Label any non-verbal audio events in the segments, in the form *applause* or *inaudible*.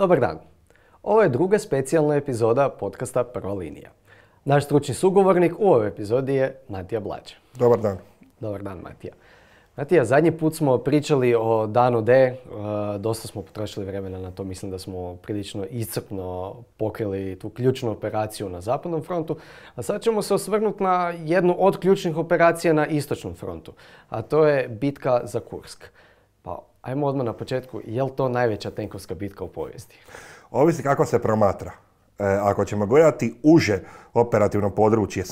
Dobar dan. Ovo je druga specijalna epizoda podcasta Prva linija. Naš stručni sugovornik u ovoj epizodi je Matija Blađe. Dobar dan. Dobar dan, Matija. Matija, zadnji put smo pričali o danu D, eh, dosta smo potrošili vremena na to, mislim da smo prilično iscrpno pokrili tu ključnu operaciju na zapadnom frontu, a sad ćemo se osvrnuti na jednu od ključnih operacija na istočnom frontu, a to je bitka za Kursk. Pa Ajmo odmah na početku, je li to najveća tenkovska bitka u povijesti? Ovisi kako se promatra. E, ako ćemo gledati uže operativno područje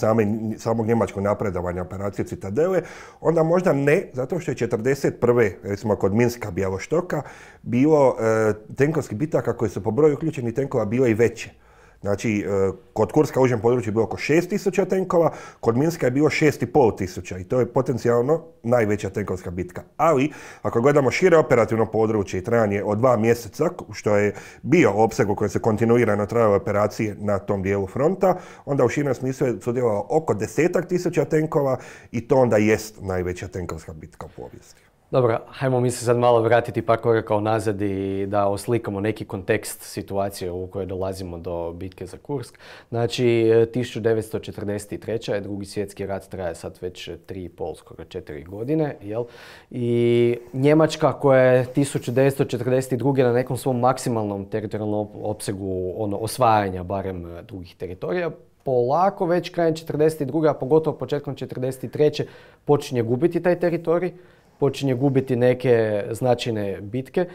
samog njemačkog napredovanja operacije Citadele, onda možda ne, zato što je 41. recimo kod Minska Bjeloštoka bilo e, tenkovskih bitaka koje su po broju uključenih tenkova bile i veće. Znači, e, kod Kurska u užem području je bilo oko 6000 tenkova, kod Minska je bilo 6500 i to je potencijalno najveća tenkovska bitka. Ali, ako gledamo šire operativno područje i trajanje od dva mjeseca, što je bio opseg u kojem se kontinuirano trajale operacije na tom dijelu fronta, onda u širem smislu je sudjelovao oko desetak tisuća tenkova i to onda jest najveća tenkovska bitka u povijesti. Dobro, hajmo mi se sad malo vratiti par kao nazad i da oslikamo neki kontekst situacije u kojoj dolazimo do bitke za Kursk. Znači, 1943. je drugi svjetski rat traje sad već 3,5, skoro 4 godine, jel? I Njemačka koja je 1942. na nekom svom maksimalnom teritorijalnom opsegu ono, osvajanja barem e, drugih teritorija, polako već krajem 1942. a pogotovo početkom 1943. počinje gubiti taj teritorij počinje gubiti neke značajne bitke. E,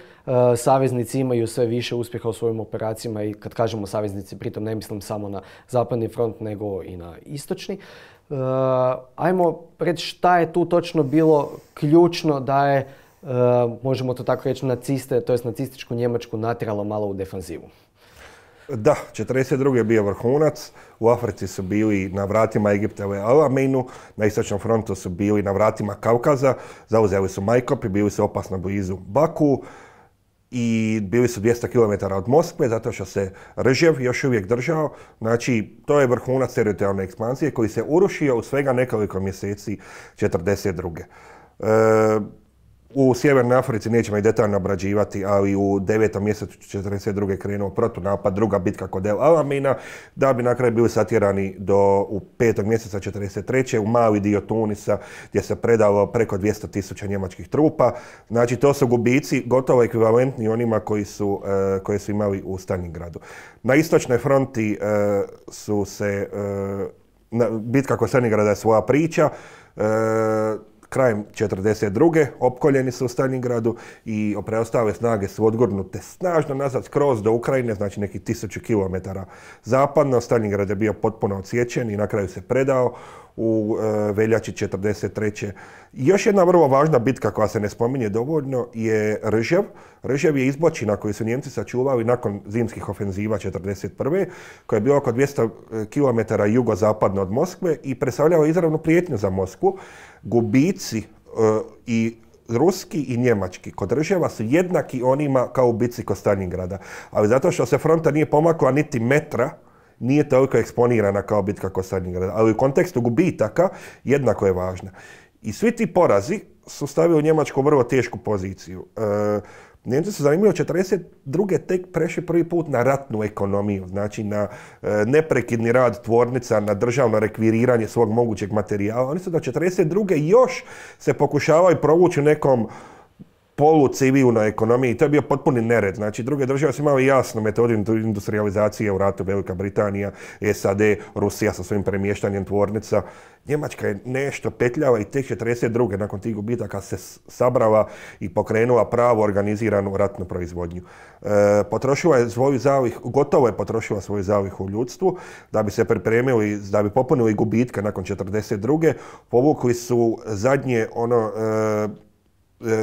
saveznici imaju sve više uspjeha u svojim operacijama i kad kažemo saveznici, pritom ne mislim samo na zapadni front nego i na istočni. E, ajmo pred šta je tu točno bilo ključno da je, e, možemo to tako reći, naciste, to jest nacističku Njemačku natjeralo malo u defanzivu. Da, 42. je bio vrhunac, u Africi su bili na vratima Egipta u Alaminu, na istočnom frontu su bili na vratima Kaukaza, zauzeli su Majkop i bili su opasno blizu Baku i bili su 200 km od Moskve zato što se Ržev još uvijek držao. Znači, to je vrhunac teritorijalne ekspansije koji se urušio u svega nekoliko mjeseci 42. U Sjevernoj Africi nećemo i detaljno obrađivati, ali u 9. mjesecu 42. krenuo protunapad, druga bitka kod El Alamina, da bi na kraju bili satjerani do u petog mjeseca 43. u mali dio Tunisa gdje se predalo preko 200 tisuća njemačkih trupa. Znači to su gubici gotovo ekvivalentni onima koji su, e, koje su imali u Stalingradu. Na istočnoj fronti e, su se, e, bitka kod Stalingrada je svoja priča, Krajem 1942. opkoljeni su u Stalingradu i preostale snage su odgurnute snažno nazad skroz do Ukrajine, znači nekih tisuću kilometara zapadno. Stalingrad je bio potpuno ociječen i na kraju se predao u e, veljači 43. još jedna vrlo važna bitka koja se ne spominje dovoljno je Ržev. Ržev je izbočina koju su Njemci sačuvali nakon zimskih ofenziva 41. koja je bila oko 200 e, km jugozapadno od Moskve i predstavljala izravnu prijetnju za Moskvu. Gubici e, i ruski i njemački kod država su jednaki onima kao u bici kod Stalingrada. Ali zato što se fronta nije pomakla niti metra, nije toliko eksponirana kao bitka kod Stalingrada, ali u kontekstu gubitaka jednako je važna. I svi ti porazi su stavili Njemačku u vrlo tešku poziciju. E, Njemci su zanimljivo 1942. tek prešli prvi put na ratnu ekonomiju, znači na e, neprekidni rad tvornica, na državno rekviriranje svog mogućeg materijala. Oni su do 1942. još se pokušavaju provući u nekom polucivilnoj ekonomiji. To je bio potpuni nered. Znači, druge države su imale jasnu metodu industrializacije u ratu. Velika Britanija, SAD, Rusija sa svojim premještanjem tvornica. Njemačka je nešto petljava i tek 42. nakon tih gubitaka se sabrala i pokrenula pravo organiziranu ratnu proizvodnju. E, potrošila je svoju zalih, gotovo je potrošila svoju zalih u ljudstvu da bi se pripremili, da bi popunili gubitke nakon 42. Povukli su zadnje ono e,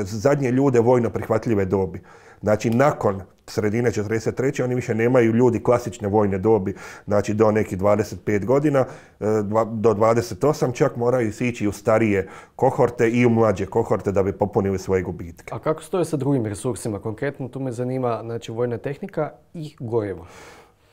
zadnje ljude vojno prihvatljive dobi. Znači, nakon sredine 43. oni više nemaju ljudi klasične vojne dobi, znači do nekih 25 godina, e, do 28 čak moraju ići u starije kohorte i u mlađe kohorte da bi popunili svoje gubitke. A kako stoje sa drugim resursima? Konkretno tu me zanima znači, vojna tehnika i gojevo.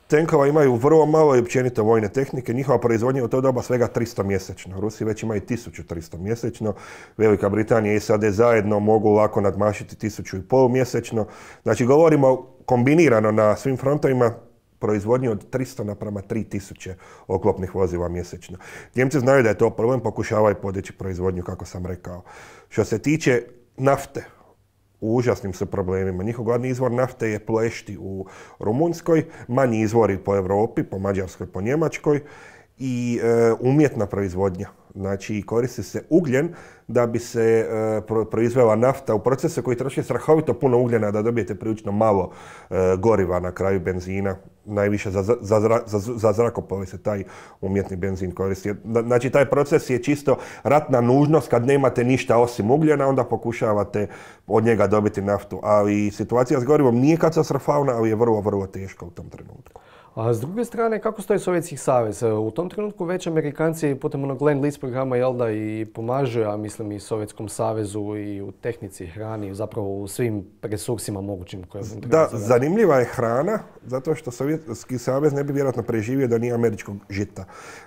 Tenkova imaju vrlo malo i općenito vojne tehnike. Njihova proizvodnja je u to doba svega 300 mjesečno. Rusi već imaju 1300 mjesečno. Velika Britanija i SAD zajedno mogu lako nadmašiti 1500 mjesečno. Znači, govorimo kombinirano na svim frontovima proizvodnju od 300 naprama 3000 oklopnih vozila mjesečno. Njemci znaju da je to problem, pokušavaju podići proizvodnju, kako sam rekao. Što se tiče nafte, u užasnim su problemima. Njihov glavni izvor nafte je plešti u Rumunjskoj, manji izvori po Europi, po Mađarskoj, po Njemačkoj i e, umjetna proizvodnja. Znači koristi se ugljen da bi se e, proizvela nafta u procesu koji troši strahovito puno ugljena da dobijete prilično malo e, goriva na kraju benzina. Najviše za, za, za, za zrakoplove se taj umjetni benzin koristi. Znači taj proces je čisto ratna nužnost kad nemate ništa osim ugljena onda pokušavate od njega dobiti naftu. Ali situacija s gorivom nije katastrofalna ali je vrlo, vrlo teška u tom trenutku. A s druge strane, kako stoji Sovjetski savez? U tom trenutku već Amerikanci putem onog Land Lease programa jelda i pomažu, ja mislim, i Sovjetskom savezu i u tehnici hrani, zapravo u svim resursima mogućim koje Da, zanimljiva je hrana, zato što Sovjetski savez ne bi vjerojatno preživio da nije američkog žita.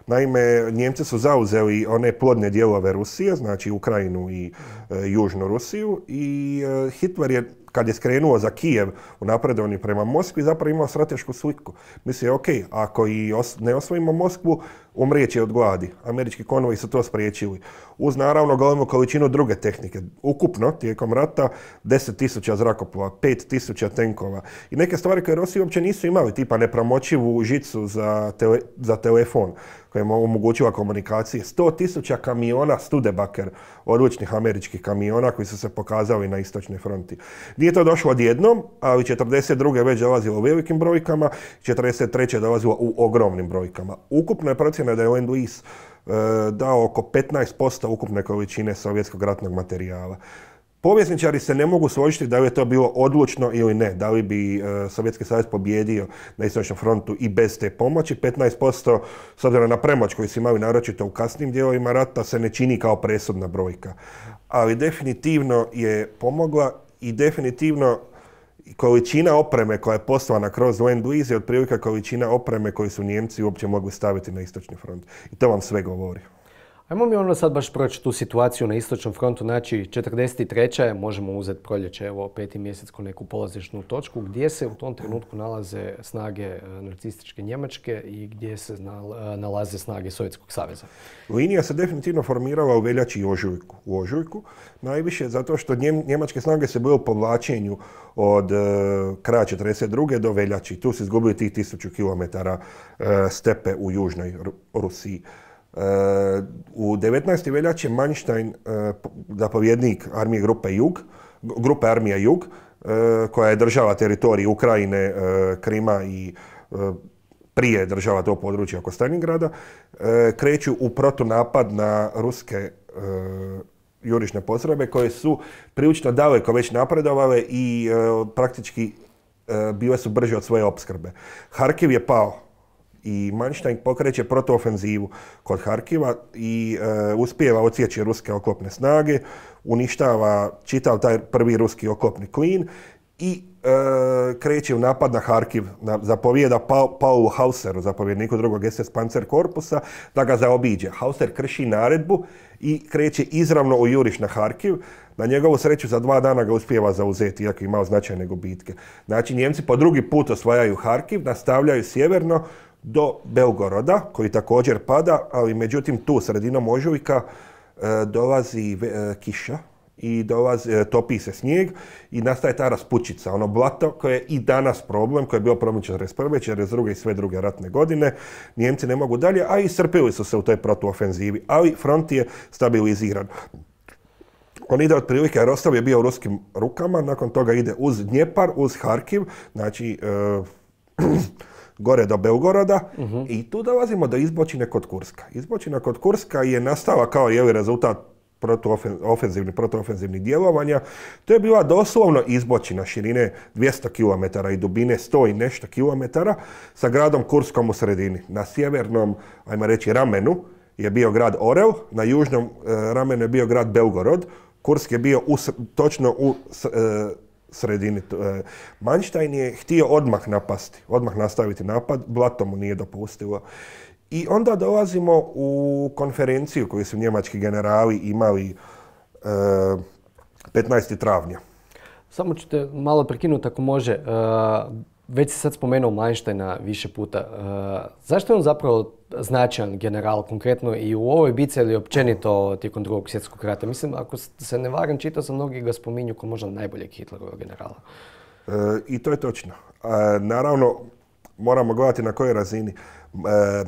Naime, Njemci su zauzeli one plodne dijelove Rusije, znači Ukrajinu i e, Južnu Rusiju i e, Hitler je kad je skrenuo za Kijev u napredovanju prema Moskvi, zapravo imao stratešku sliku. Mislim, ok, ako i ne osvojimo Moskvu, umrijeći od gladi. Američki konvoji su to spriječili. Uz naravno golemu količinu druge tehnike. Ukupno tijekom rata 10.000 zrakoplova, 5.000 tenkova i neke stvari koje Rosiji uopće nisu imali, tipa nepromoćivu žicu za, za telefon koja im omogućila komunikacije. 100.000 kamiona Studebaker, odlučnih američkih kamiona koji su se pokazali na istočnoj fronti. Nije to došlo odjednom, ali 42. već dolazilo u velikim brojkama, 43. dolazilo u ogromnim brojkama. Ukupno je procjena da je e, dao oko 15% ukupne količine sovjetskog ratnog materijala. Povjesničari se ne mogu složiti da li je to bilo odlučno ili ne, da li bi e, Sovjetski savez pobjedio na istočnom frontu i bez te pomoći. 15% s obzirom na premoć koji su imali naročito u kasnim dijelovima rata se ne čini kao presudna brojka. Ali definitivno je pomogla i definitivno količina opreme koja je poslana kroz lend Easy je otprilike količina opreme koju su Njemci uopće mogli staviti na istočni front. I to vam sve govori. Ajmo mi ono sad baš proći tu situaciju na istočnom frontu, znači 43. možemo uzeti proljeće, evo peti mjesec neku polazišnu točku, gdje se u tom trenutku nalaze snage e, nacističke Njemačke i gdje se e, nalaze snage Sovjetskog saveza? Linija se definitivno formirala u veljači i ožujku. U ožujku najviše zato što njemačke snage se bile u povlačenju od e, kraja 42. do veljači. Tu se izgubili tih 1000 km stepe u južnoj Rusiji. U 19. veljače Manštajn, e, zapovjednik armije grupe Jug, grupe armija Jug, e, koja je država teritorij Ukrajine, e, Krima i prije država to područje oko Stalingrada, kreću u protunapad na ruske jurišne postrojbe koje su prilično daleko već napredovale i praktički bile su brže od svoje opskrbe. Harkiv je pao i Manštajn pokreće protuofenzivu kod Harkiva i e, uspijeva odsjeći ruske okopne snage, uništava čitav taj prvi ruski okopni klin i e, kreće u napad na Harkiv, zapovijeda pa, Paulu Hauseru, zapovjedniku drugog SS Panzer korpusa, da ga zaobiđe. Hauser krši naredbu i kreće izravno u juriš na Harkiv. Na njegovu sreću za dva dana ga uspijeva zauzeti, iako je imao značajne gubitke. Znači, Njemci po drugi put osvajaju Harkiv, nastavljaju sjeverno, do Belgoroda, koji također pada, ali međutim tu sredinom ožujka e, dolazi e, kiša i dolazi, e, topi se snijeg i nastaje ta raspučica, ono blato koje je i danas problem, koje je bio problem 41. druge i sve druge ratne godine. Njemci ne mogu dalje, a i srpili su se u toj protuofenzivi, ali front je stabiliziran. On ide otprilike, jer Rostov je bio u ruskim rukama, nakon toga ide uz Dnjepar, uz Harkiv, znači *clears throat* gore do Beugoroda mhm. i tu dolazimo do izbočine kod Kurska. Izbočina kod Kurska je nastala kao je rezultat protuofenzivnih protuofenzivnih djelovanja. To je bila doslovno izbočina širine 200 km i dubine 100 i nešto km sa gradom Kurskom u sredini. Na sjevernom, ajmo reći, ramenu je bio grad Orel, na južnom e, ramenu je bio grad Belgorod. Kursk je bio točno u... E, sredini. E, Manštajn je htio odmah napasti, odmah nastaviti napad, Blato mu nije dopustilo. I onda dolazimo u konferenciju koju su njemački generali imali 15. E, travnja. Samo ću te malo prekinuti ako može. E, već si sad spomenuo Manštajna više puta. Uh, zašto je on zapravo značajan general konkretno i u ovoj bici ili općenito tijekom drugog svjetskog rata? Mislim, ako se ne varam, čitao sam mnogi ga spominju kao možda najboljeg Hitlerovog generala. E, I to je točno. E, naravno, moramo gledati na kojoj razini. E,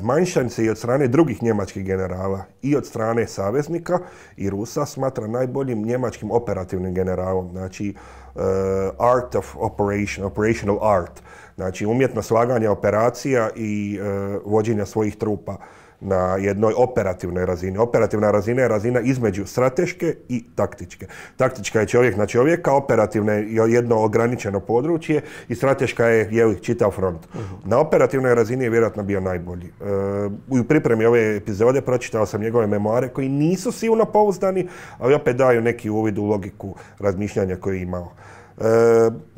Manštajn se i od strane drugih njemačkih generala i od strane saveznika i Rusa smatra najboljim njemačkim operativnim generalom. Znači, Uh, art of operation, operational art, znači umjetna slaganja operacija i uh, vođenja svojih trupa na jednoj operativnoj razini. Operativna razina je razina između strateške i taktičke. Taktička je čovjek na čovjeka, operativna je jedno ograničeno područje i strateška je, je čitav front. Mhm. Na operativnoj razini je vjerojatno bio najbolji. E, u pripremi ove epizode pročitao sam njegove memoare koji nisu silno pouzdani, ali opet daju neki uvid u logiku razmišljanja koje je imao.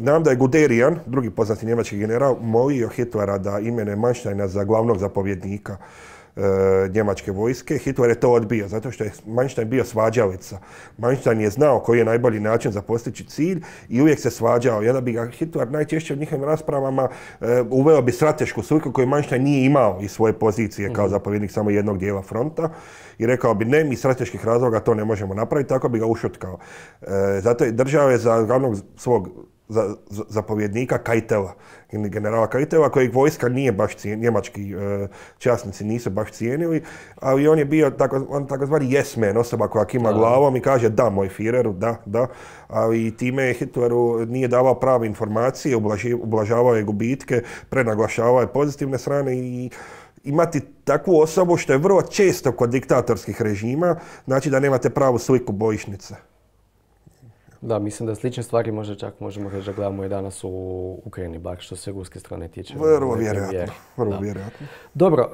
E, da je Guderian, drugi poznati njemački general, molio Hitlera da imene Manštajna za glavnog zapovjednika. E, njemačke vojske. Hitler je to odbio, zato što je Manštajn bio svađalica. Manštajn je znao koji je najbolji način za postići cilj i uvijek se svađao. Jedan bi ga Hitler najčešće u njihovim raspravama e, uveo bi stratešku sliku koju Manštajn nije imao iz svoje pozicije kao mhm. zapovjednik samo jednog dijela fronta i rekao bi ne, mi strateških razloga to ne možemo napraviti, tako bi ga ušutkao. E, zato je držao je za glavnog svog za, zapovjednika Kajtela ili generala Kajtela kojeg vojska nije baš cijenila, njemački e, časnici nisu baš cijenili, ali on je bio tako, on takozvani yes osoba koja kima glavom i kaže da moj Führeru, da, da, ali time je Hitleru nije davao prave informacije, ublažavao je gubitke, prenaglašavao je pozitivne strane i imati takvu osobu što je vrlo često kod diktatorskih režima, znači da nemate pravu sliku bojišnice. Da, mislim da slične stvari možda čak možemo reći da gledamo i danas u Ukrajini, bar što se ruske strane tiče. Vrlo vjerojatno. Dobro,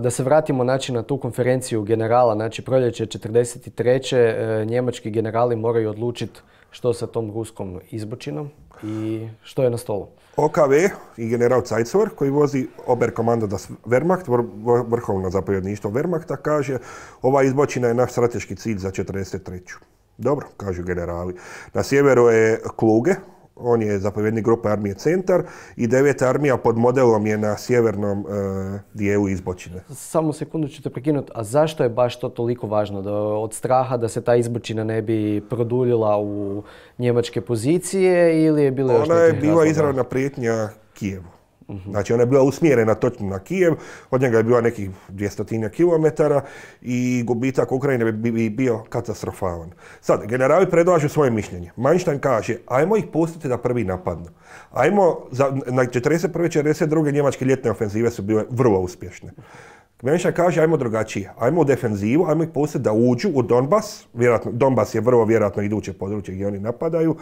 da se vratimo znači, na tu konferenciju generala, znači proljeće 43. E, njemački generali moraju odlučiti što sa tom ruskom izbočinom i što je na stolu. OKV i general Cajcvor koji vozi Oberkommando da Wehrmacht, vrhovno zapovjedništvo Wehrmachta, kaže ova izbočina je naš strateški cilj za 43. Dobro, kažu generali. Na sjeveru je Kluge, on je zapovjednik grupe Armije Centar i deveta armija pod modelom je na sjevernom e, dijelu izbočine. Samo sekundu ću te prekinuti, a zašto je baš to toliko važno? od straha da se ta izbočina ne bi produljila u njemačke pozicije ili je bila Ona je bila izravna prijetnja Kijevu. Mhm. Znači ona je bila usmjerena točno na Kijev, od njega je bila nekih 200 kilometara i gubitak Ukrajine bi bio katastrofalan. Sad, generali predlažu svoje mišljenje. Manštan kaže, ajmo ih pustiti da prvi napadnu. Ajmo, za, na 41. 42. njemačke ljetne ofenzive su bile vrlo uspješne. Manštan kaže, ajmo drugačije, ajmo u defenzivu, ajmo ih pustiti da uđu u Donbas, vjerojatno, Donbas je vrlo vjerojatno iduće područje gdje oni napadaju,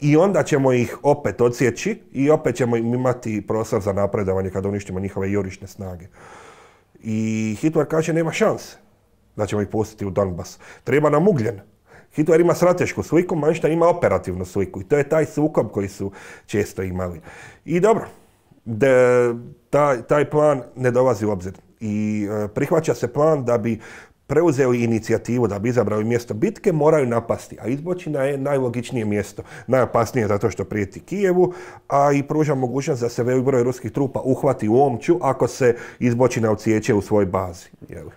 i onda ćemo ih opet odsjeći i opet ćemo imati prostor za napredovanje kada uništimo njihove jurišne snage. I Hitler kaže nema šanse da ćemo ih pustiti u Donbas. Treba nam ugljen. Hitler ima stratešku sliku, ništa ima operativnu sliku. I to je taj sukob koji su često imali. I dobro, de, taj, taj plan ne dolazi u obzir. I e, prihvaća se plan da bi preuzeo inicijativu da bi izabrali mjesto bitke, moraju napasti. A izbočina je najlogičnije mjesto. Najopasnije zato što prijeti Kijevu, a i pruža mogućnost da se velik broj ruskih trupa uhvati u omču ako se izbočina ocijeće u svojoj bazi. Jeli.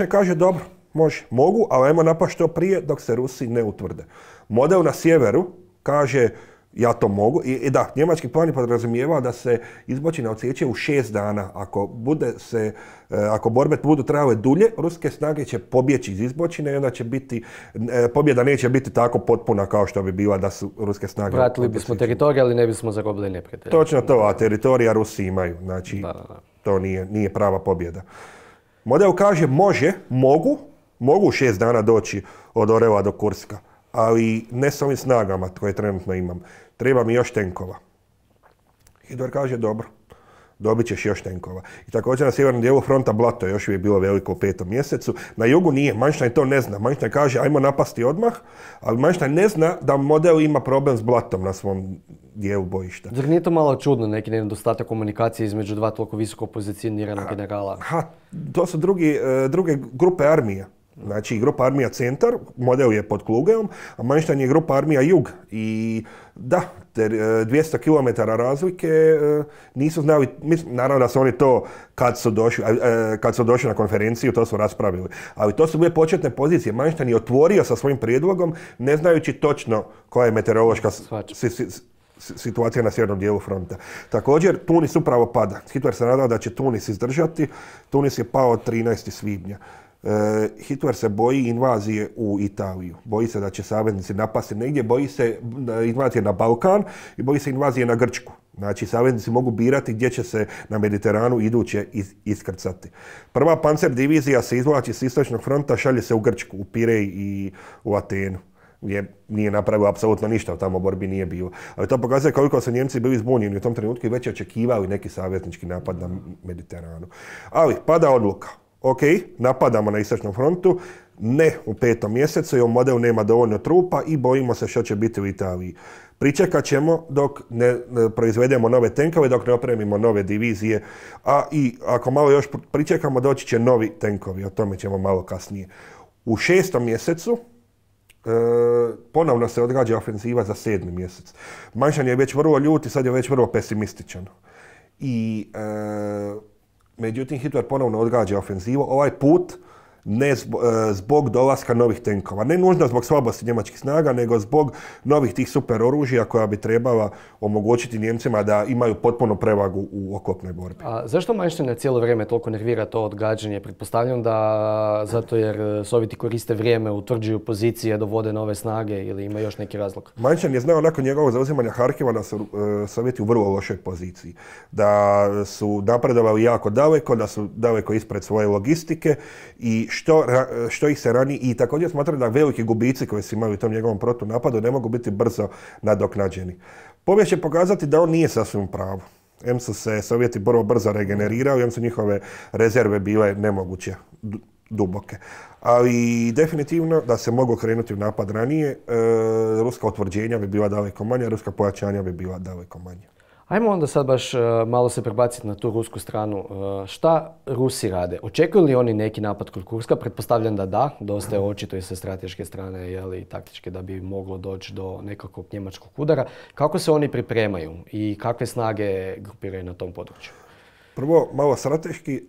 E, kaže, dobro, može, mogu, ali ajmo napast što prije dok se Rusi ne utvrde. Model na sjeveru kaže, ja to mogu. I, da, njemački plan je podrazumijevao da se izbočina odsjeće u šest dana. Ako, bude se, e, ako borbe budu trajale dulje, ruske snage će pobjeći iz izbočine i onda će biti, e, pobjeda neće biti tako potpuna kao što bi bila da su ruske snage... Vratili bismo teritorije, ali ne bismo zagobili neprijatelje. Točno to, a teritorija Rusi imaju. Znači, to nije, nije prava pobjeda. Model kaže može, mogu, mogu šest dana doći od Oreva do Kurska ali ne s ovim snagama koje trenutno imam. Treba mi još tenkova. Hidor kaže, dobro, dobit ćeš još tenkova. I također na sjevernom dijelu fronta Blato još je bilo veliko u petom mjesecu. Na jugu nije, Manštaj to ne zna. Manštaj kaže, ajmo napasti odmah, ali Manštaj ne zna da model ima problem s Blatom na svom dijelu bojišta. Zar nije to malo čudno, neki nedostatak komunikacije između dva toliko visoko pozicionirana generala? Ha, to su e, druge grupe armija. Znači, grupa Armija Centar, model je pod Klugeom, a Manštan je grupa Armija Jug. I da, ter, 200 km razlike e, nisu znali, mislim, naravno da su oni to kad su, došli, e, kad su došli na konferenciju, to su raspravili. Ali to su bile početne pozicije. Manštan je otvorio sa svojim prijedlogom, ne znajući točno koja je meteorološka situacija na sjevernom dijelu fronta. Također, Tunis upravo pada. Hitler se nadao da će Tunis izdržati. Tunis je pao 13. svibnja. E, Hitler se boji invazije u Italiju. Boji se da će saveznici napasti negdje, boji se invazije na Balkan i boji se invazije na Grčku. Znači, saveznici mogu birati gdje će se na Mediteranu iduće iskrcati. Prva pancer divizija se izvlači s istočnog fronta, šalje se u Grčku, u Pirej i u Atenu gdje nije napravio apsolutno ništa, tamo borbi nije bilo. Ali to pokazuje koliko su Njemci bili zbunjeni u tom trenutku i već očekivali neki saveznički napad na Mediteranu. Ali, pada odluka. Ok, napadamo na istočnom frontu, ne u petom mjesecu, jer u nema dovoljno trupa i bojimo se što će biti u Italiji. Pričekat ćemo dok ne proizvedemo nove tenkove, dok ne opremimo nove divizije, a i ako malo još pričekamo, doći će novi tenkovi, o tome ćemo malo kasnije. U šestom mjesecu, e, ponovno se odgađa ofenziva za sedmi mjesec. Manšan je već vrlo ljut i sad je već vrlo pesimističan. I e, Međutim, Hitler ponovno odgađa ofenzivu. Ovaj put ne e, zbog dolaska novih tenkova. Ne nužno zbog slabosti njemačkih snaga, nego zbog novih tih super oružja koja bi trebala omogućiti Njemcima da imaju potpuno prevagu u okopnoj borbi. A zašto Majštine cijelo vrijeme toliko nervira to odgađanje? Pretpostavljam da zato jer e, Sovjeti koriste vrijeme, utvrđuju pozicije, dovode nove snage ili ima još neki razlog? Majštin je znao nakon njegovog zauzimanja Harkiva da su e, Sovjeti u vrlo lošoj poziciji. Da su napredovali jako daleko, da su daleko ispred svoje logistike i što, što ih se rani i također smatram da veliki gubici koji su imaju u tom njegovom protunapadu ne mogu biti brzo nadoknađeni. Povijest će pokazati da on nije sasvim u pravu. Em su se Sovjeti vrlo brzo regenerirali, em su njihove rezerve bile nemoguće duboke. Ali definitivno da se mogu krenuti u napad ranije, e, ruska otvrđenja bi bila daleko manja, ruska pojačanja bi bila daleko manja. Ajmo onda sad baš e, malo se prebaciti na tu rusku stranu. E, šta Rusi rade? Očekuju li oni neki napad kod Kurska? Pretpostavljam da da, dosta je očito i sa strateške strane i taktičke da bi moglo doći do nekakvog njemačkog udara. Kako se oni pripremaju i kakve snage grupiraju na tom području? Prvo, malo strateški. E,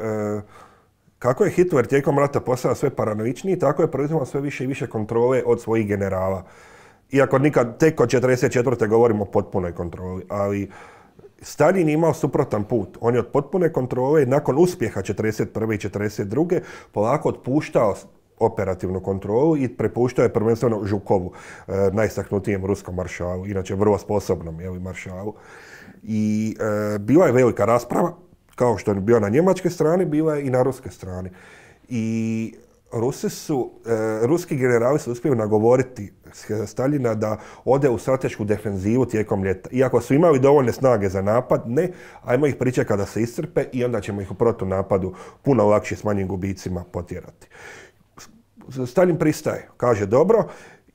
kako je Hitler tijekom rata postao sve paranoičniji, tako je preuzimao sve više i više kontrole od svojih generala. Iako nikad, tek od 1944. govorimo o potpunoj kontroli, ali Stalin je imao suprotan put. On je od potpune kontrole, nakon uspjeha 1941. i 1942. polako otpuštao operativnu kontrolu i prepuštao je prvenstveno Žukovu, e, najstaknutijem ruskom maršalu, inače vrlo sposobnom maršalu. I e, bila je velika rasprava, kao što je bila na njemačke strani, bila je i na ruske strani. I Rusi su, e, ruski generali su uspjeli nagovoriti e, Staljina da ode u stratešku defenzivu tijekom ljeta. Iako su imali dovoljne snage za napad, ne, ajmo ih pričekati da se iscrpe i onda ćemo ih u protunapadu puno lakše s manjim gubicima potjerati. Stalin pristaje, kaže dobro,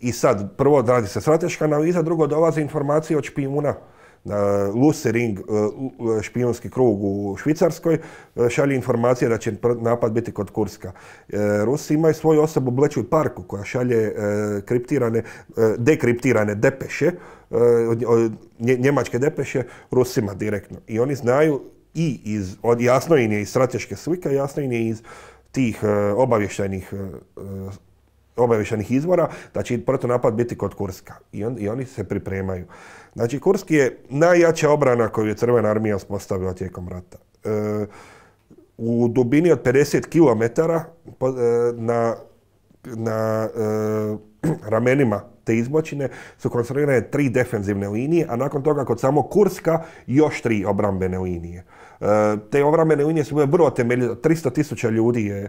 i sad prvo radi se strateška analiza, drugo dolaze informacije od špijuna Lusering, e, e, špijonski krug u Švicarskoj, e, šalje informacije da će napad biti kod Kurska. Rusi imaju svoju osobu u Blečuj Parku koja šalje kriptirane, dekriptirane depeše, njemačke depeše Rusima direktno. I oni znaju i iz, jasno im je iz strateške slike, jasno im je iz tih obavještajnih izvora, da će protonapad biti kod Kurska. i oni se pripremaju. Znači, Kurski je najjača obrana koju je Crvena armija uspostavila tijekom rata. E, u dubini od 50 km e, na, e, *clears throat* ramenima te izbočine su konstruirane tri defenzivne linije, a nakon toga kod samo Kurska još tri obrambene linije. E, te obramene linije su bile vrlo temeljite, 300 tisuća ljudi je e,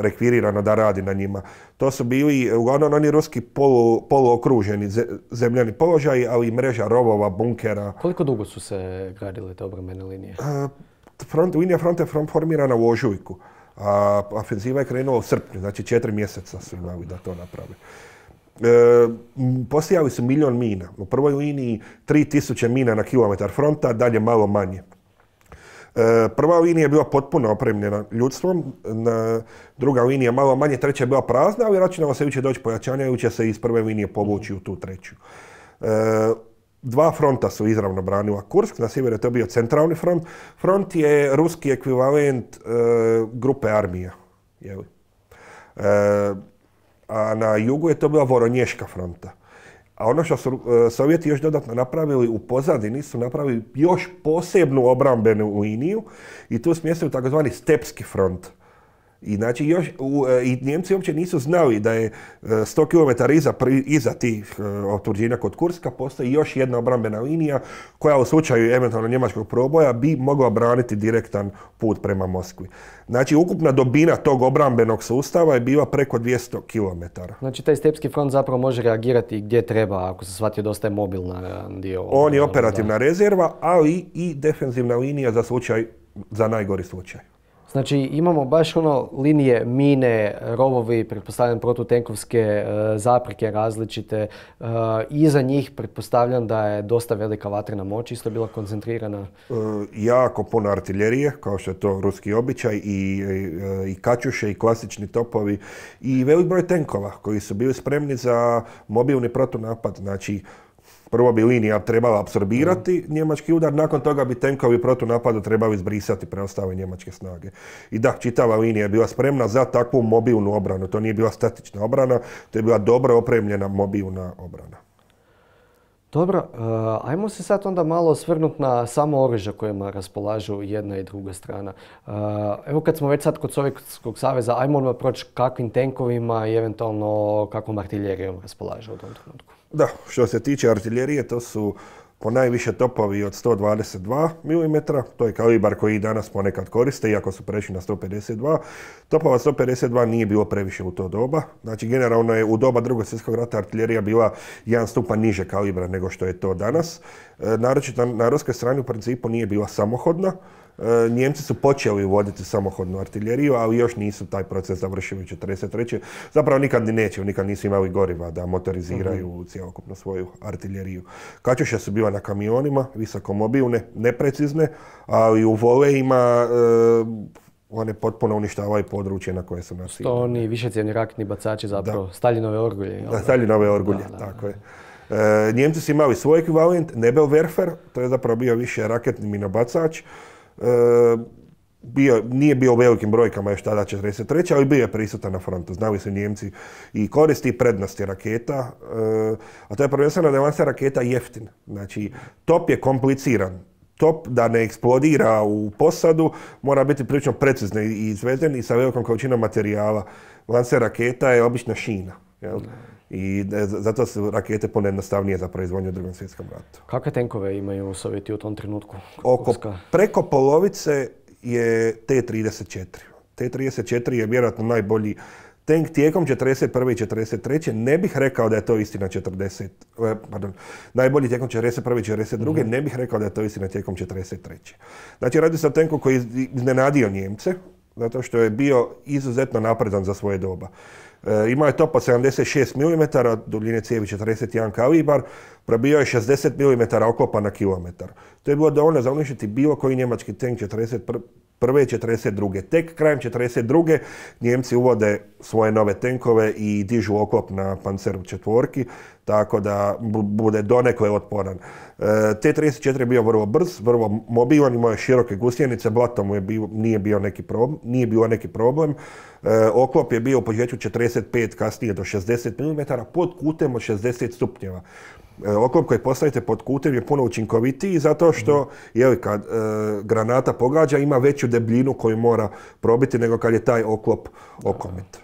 rekvirirano da radi na njima. To su bili uglavnom oni ruski polu, poluokruženi zemljani položaj, ali i mreža rovova, bunkera. Koliko dugo su se gradile te obrambene linije? E, front, linija fronta je formirana u ožujku, a ofenziva je krenula u srpnju, znači četiri mjeseca su imali da to naprave. E, su milion mina. U prvoj liniji 3000 mina na kilometar fronta, dalje malo manje. Prva linija je bila potpuno opremljena ljudstvom, druga linija malo manje, treća je bila prazna, ali računalo se će doći pojačanja, će se iz prve linije povući u tu treću. E, dva fronta su izravno branila Kursk, na sjeveru je to bio centralni front. Front je ruski ekvivalent e, grupe armija. E, a na jugu je to bila Voronješka fronta. A ono što su e, Sovjeti još dodatno napravili u pozadini su napravili još posebnu obrambenu liniju i tu smjestili takozvani stepski front. I znači još, e, i Njemci uopće nisu znali da je 100 e, km iza, tih e, otvrđenja kod Kurska postoji još jedna obrambena linija koja u slučaju eventualno njemačkog proboja bi mogla braniti direktan put prema Moskvi. Znači ukupna dobina tog obrambenog sustava je bila preko 200 km. Znači taj stepski front zapravo može reagirati gdje treba, ako se shvatio dosta je mobilna dio. On je operativna rezerva, ali i defensivna linija za slučaj, za najgori slučaj. Znači imamo baš ono linije mine, rovovi, pretpostavljam prototenkovske e, zaprike različite. E, iza njih pretpostavljam da je dosta velika vatrena moć isto bila koncentrirana. E, jako puno artiljerije, kao što je to ruski običaj, i, i, kačuše i klasični topovi i velik broj tenkova koji su bili spremni za mobilni protonapad. Znači Prvo bi linija trebala apsorbirati mhm. njemački udar, nakon toga bi tenkovi napadu trebali izbrisati preostale njemačke snage. I da, čitava linija je bila spremna za takvu mobilnu obranu. To nije bila statična obrana, to je bila dobro opremljena mobilna obrana. Dobro, e, ajmo se sad onda malo osvrnuti na samo oružje kojima raspolažu jedna i druga strana. E, evo kad smo već sad kod Sovjetskog saveza, ajmo odmah proći kakvim tenkovima i eventualno kakvom artiljerijom raspolažu u tom trenutku. Da, što se tiče artiljerije, to su po najviše topovi od 122 mm, to je kalibar koji danas ponekad koriste, iako su prešli na 152. Topova 152 nije bilo previše u to doba. Znači, generalno je u doba drugog svjetskog rata artiljerija bila jedan stupan niže kalibra nego što je to danas. E, na ruskoj strani u principu nije bila samohodna, E, Njemci su počeli uvoditi samohodnu artiljeriju, ali još nisu taj proces završili 1943. Zapravo nikad ni neće, nikad nisu imali goriva da motoriziraju mm svoju artiljeriju. Kačuše su bila na kamionima, visokomobilne, neprecizne, ali u volejima ima e, one potpuno uništavaju područje na koje su nasili. To oni višecijeni raketni bacači zapravo, Staljinove orgulje. Da, Staljinove orgulje, tako je. E, Njemci su imali svoj ekvivalent, Nebelwerfer, to je zapravo bio više raketni minobacač, E, bio, nije bio u velikim brojkama još tada 43. ali bio je prisutan na frontu. Znali su Njemci i koristi i prednosti raketa. E, a to je prvenstveno da je lancer raketa jeftin. Znači, top je kompliciran top da ne eksplodira u posadu, mora biti prilično precizno izvezen i sa velikom količinom materijala. Lancer raketa je obična šina. Jel? i e, zato su rakete ponednostavnije za proizvodnju u drugom svjetskom ratu. Kakve tenkove imaju Sovjeti u tom trenutku? preko polovice je T-34. T-34 je vjerojatno najbolji tank tijekom 41. i 1943. Ne bih rekao da je to istina 40, e, pardon, najbolji tijekom 41. i 1942. Mhm. Ne bih rekao da je to istina tijekom 43. Znači radi se o tenku koji je iznenadio Njemce, zato što je bio izuzetno napredan za svoje doba. E, imao je top od 76 mm, duljine cijevi 41 kalibar, probio je 60 mm okopa na kilometar. To je bilo dovoljno za uništiti bilo koji njemački tank 41 prve 42. Tek krajem 42. Njemci uvode svoje nove tenkove i dižu oklop na panceru četvorki, tako da bude donekle otporan. E, T-34 je bio vrlo brz, vrlo mobilan, imao je široke gusjenice, blato nije, bio neki problem, nije bio neki problem. Oklop je bio u početku 45, kasnije do 60 mm, pod kutem od 60 stupnjeva. E, oklop koji postavite pod kutem je puno učinkovitiji zato što je kad e, granata pogađa ima veću debljinu koju mora probiti nego kad je taj oklop okomit.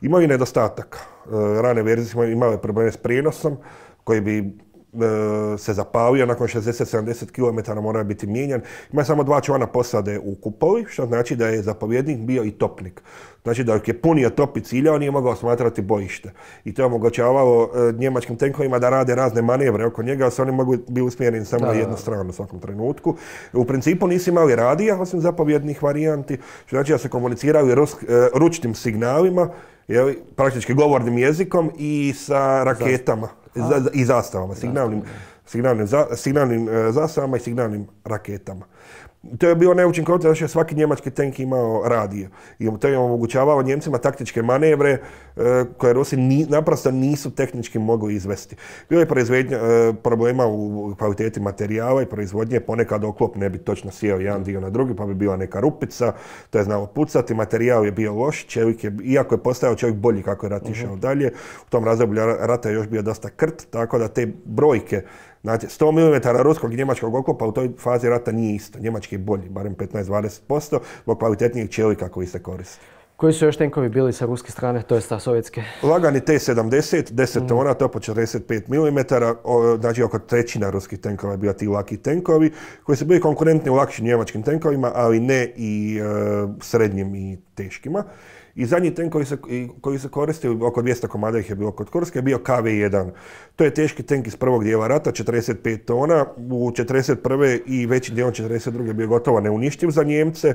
Imaju nedostataka. nedostatak? E, rane verzije imale probleme s prijenosom koji bi E, se zapalio, nakon 60-70 km mora biti mijenjan. Ima samo dva člana posade u kupovi, što znači da je zapovjednik bio i topnik. Znači da je punio top i on nije mogao smatrati bojište. I to je omogućavalo e, njemačkim tenkovima da rade razne manevre oko njega, jer oni mogu biti usmjereni samo na jednu stranu u svakom trenutku. U principu nisi imali radija, osim zapovjednih varijanti, što znači da se komunicirali e, ručnim signalima, praktički govornim jezikom i sa raketama i zastavama, signalnim, signalnim e, zastavama i signalnim raketama. To je bio neučinkovito zato što je svaki njemački tank imao radio. i to je omogućavao Njemcima taktičke manevre e, koje Rusi naprosto nisu tehnički mogli izvesti. Bilo je proizvodnja, e, problema u kvaliteti materijala i proizvodnje, ponekad oklop ne bi točno sjeo jedan dio na drugi pa bi bila neka rupica, to je znao pucati, materijal je bio loš, čelik je, iako je postao čelik bolji kako je rat mhm. išao dalje, u tom razdoblju rata je još bio dosta krt, tako da te brojke znate 100 mm ruskog i njemačkog okopa u toj fazi rata nije isto. Njemački je bolji, barem 15-20%, zbog kvalitetnijeg čelika koji se koristi. Koji su još tenkovi bili sa ruske strane, to je sa sovjetske? Lagani T-70, 10 mm. tona, to po 45 mm, znači oko trećina ruskih tenkova je bila ti laki tenkovi, koji su bili konkurentni u lakšim njemačkim tenkovima, ali ne i e, srednjim i teškima. I zadnji tank koji se, koji se koristio, oko 200 komada ih je bilo kod Kurske, je bio KV-1. To je teški tank iz prvog dijela rata, 45 tona. U 41. i većim dijelom 42. bio gotovo neuništiv za Njemce.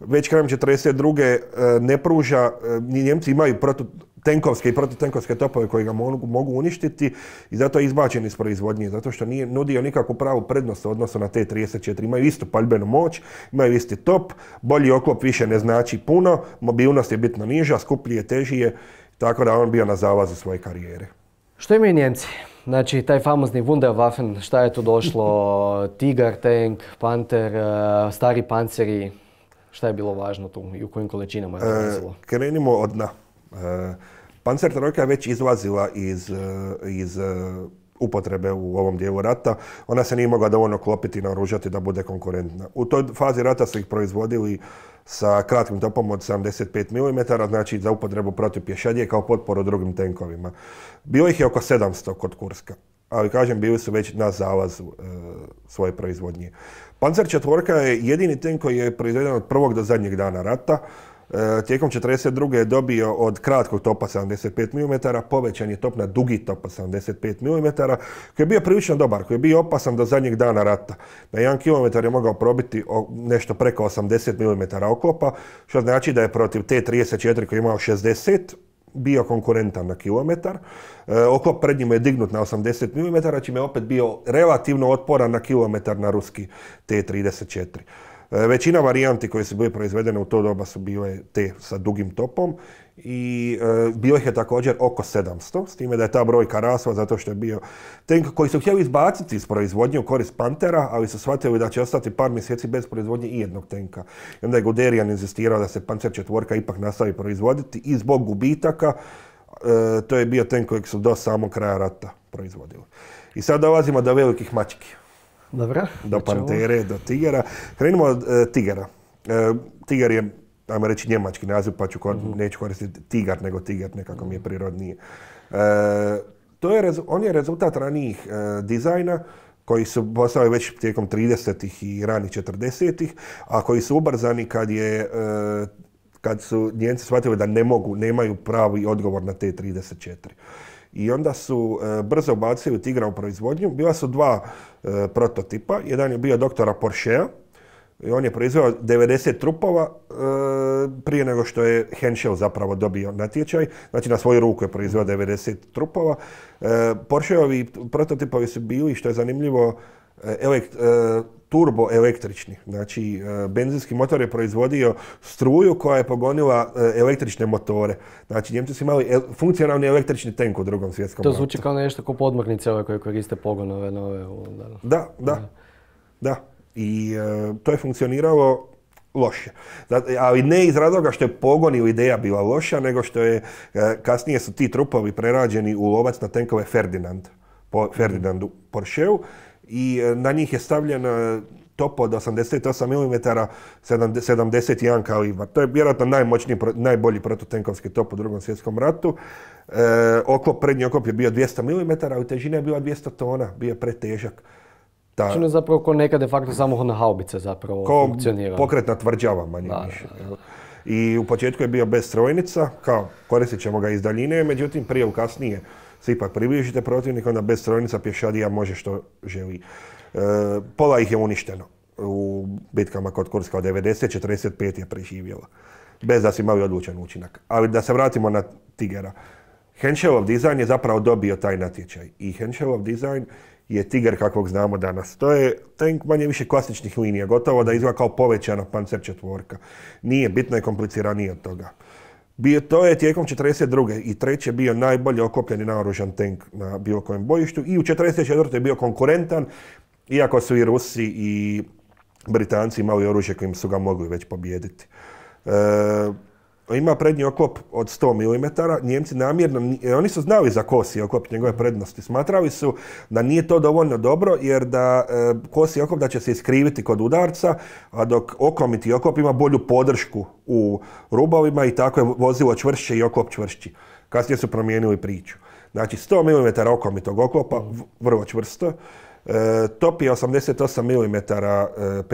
Već krajem 42. E, ne pruža, e, ni Njemci imaju protu tenkovske i protitenkovske topove koji ga mogu, uništiti i zato je izbačen iz proizvodnje, zato što nije nudio nikakvu pravu prednost u odnosu na T-34. Imaju istu paljbenu moć, imaju isti top, bolji oklop više ne znači puno, mobilnost je bitno niža, skuplji je, teži tako da on bio na zavazu svoje karijere. Što imaju Njemci? Znači, taj famozni Wunderwaffen, šta je tu došlo? *laughs* Tigar, tank, panter, eh, stari panceri. Šta je bilo važno tu i u kojim količinama je to eh, Krenimo od dna. Eh, Panzer trojka je već izlazila iz, eh, eh, upotrebe u ovom dijelu rata. Ona se nije mogla dovoljno klopiti i naoružati da bude konkurentna. U toj fazi rata su ih proizvodili sa kratkim topom od 75 mm, znači za upotrebu protiv pješadije kao potporu drugim tenkovima. Bilo ih je oko 700 kod Kurska, ali kažem bili su već na zalazu eh, svoje proizvodnje. Panzer četvorka je jedini tenk koji je proizveden od prvog do zadnjeg dana rata. E, tijekom 1942. je dobio od kratkog topa 75 mm, povećan je top na dugi topa 75 mm, koji je bio prilično dobar, koji je bio opasan do zadnjeg dana rata. Na 1 km je mogao probiti nešto preko 80 mm oklopa, što znači da je protiv T-34 koji je imao 60 bio konkurentan na kilometar. Oko e, oklop pred njim je dignut na 80 mm, čime je opet bio relativno otporan na kilometar na ruski T-34. E, većina varijanti koje su bile proizvedene u to doba su bile te sa dugim topom i bio e, bilo ih je također oko 700, s time da je ta brojka rasla zato što je bio tenk koji su htjeli izbaciti iz proizvodnje u korist Pantera, ali su shvatili da će ostati par mjeseci bez proizvodnje i jednog tenka. I onda je Guderian inzistirao da se Pancer četvorka ipak nastavi proizvoditi i zbog gubitaka e, to je bio tenk kojeg su do samog kraja rata proizvodili. I sad dolazimo do velikih mački. Dobro. Do pantere, do tigera. Krenimo od e, tigera. E, tiger je, ajmo reći, njemački naziv, pa ću, neću koristiti mhm. tigar, nego tiger nekako mi je prirodnije. E, on je rezultat ranijih dizajna koji su postali već tijekom 30-ih i ranih 40-ih, a koji su ubrzani kad je kad su Nijemci shvatili da ne mogu, nemaju pravi odgovor na te 34 i onda su e, brzo u Tigra u proizvodnju. Bila su dva e, prototipa. Jedan je bio doktora Porschea i on je proizveo 90 trupova e, prije nego što je Henschel zapravo dobio natječaj. Znači na svoju ruku je proizveo 90 trupova. Porscheovi prototipovi su bili, što je zanimljivo, elekt, turbo električni. Znači, e, benzinski motor je proizvodio struju koja je pogonila e, električne motore. Znači, Njemci su imali funkcionalni električni tank u drugom svjetskom ratu. To zvuči kao nešto kao podmornice ove koje koriste pogonove nove. Ono, da, da, da. I e, to je funkcioniralo loše. Ali ne iz razloga što je pogon ili ideja bila loša, nego što je kasnije su ti trupovi prerađeni u lovac na tenkove Ferdinand. Po Ferdinandu Porscheu i e, na njih je stavljen top od 88 mm, 71 kalibar. To je vjerojatno najmoćniji, najbolji prototenkovski top u drugom svjetskom ratu. E, oklop, prednji oklop je bio 200 mm, ali težina je bila 200 tona, bio je pretežak. Ta, Čino znači, je zapravo ko neka de facto na haubice zapravo ko funkcionira. pokretna tvrđava manje više. I u početku je bio bez strojnica, kao koristit ćemo ga iz daljine, međutim prije u kasnije se ipak približite protivnika, onda bez strojnica pješadija može što želi. E, pola ih je uništeno u bitkama kod Kurska od 90, 45 je preživjelo. Bez da si imali odlučan učinak. Ali da se vratimo na Tigera. Henschelov dizajn je zapravo dobio taj natječaj. I Henschelov dizajn je Tiger kakvog znamo danas. To je tank manje više klasičnih linija, gotovo da izgleda kao povećana pancer četvorka. Nije bitno je kompliciranije od toga. Bio, to je tijekom 42. i treće bio najbolje okopljeni naoružan tank na bilo kojem bojištu i u 44. je bio konkurentan, iako su i Rusi i Britanci imali oružje kojim su ga mogli već pobijediti. E, ima prednji oklop od 100 mm, Njemci namjerno, e, oni su znali za kosi oklop njegove prednosti, smatrali su da nije to dovoljno dobro jer da e, kosi oklop da će se iskriviti kod udarca, a dok oklomiti oklop ima bolju podršku u rubovima i tako je vozilo čvršće i oklop čvršći. Kasnije su promijenili priču. Znači 100 mm okomitog oklopa, vrlo čvrsto, topi e, top je 88 mm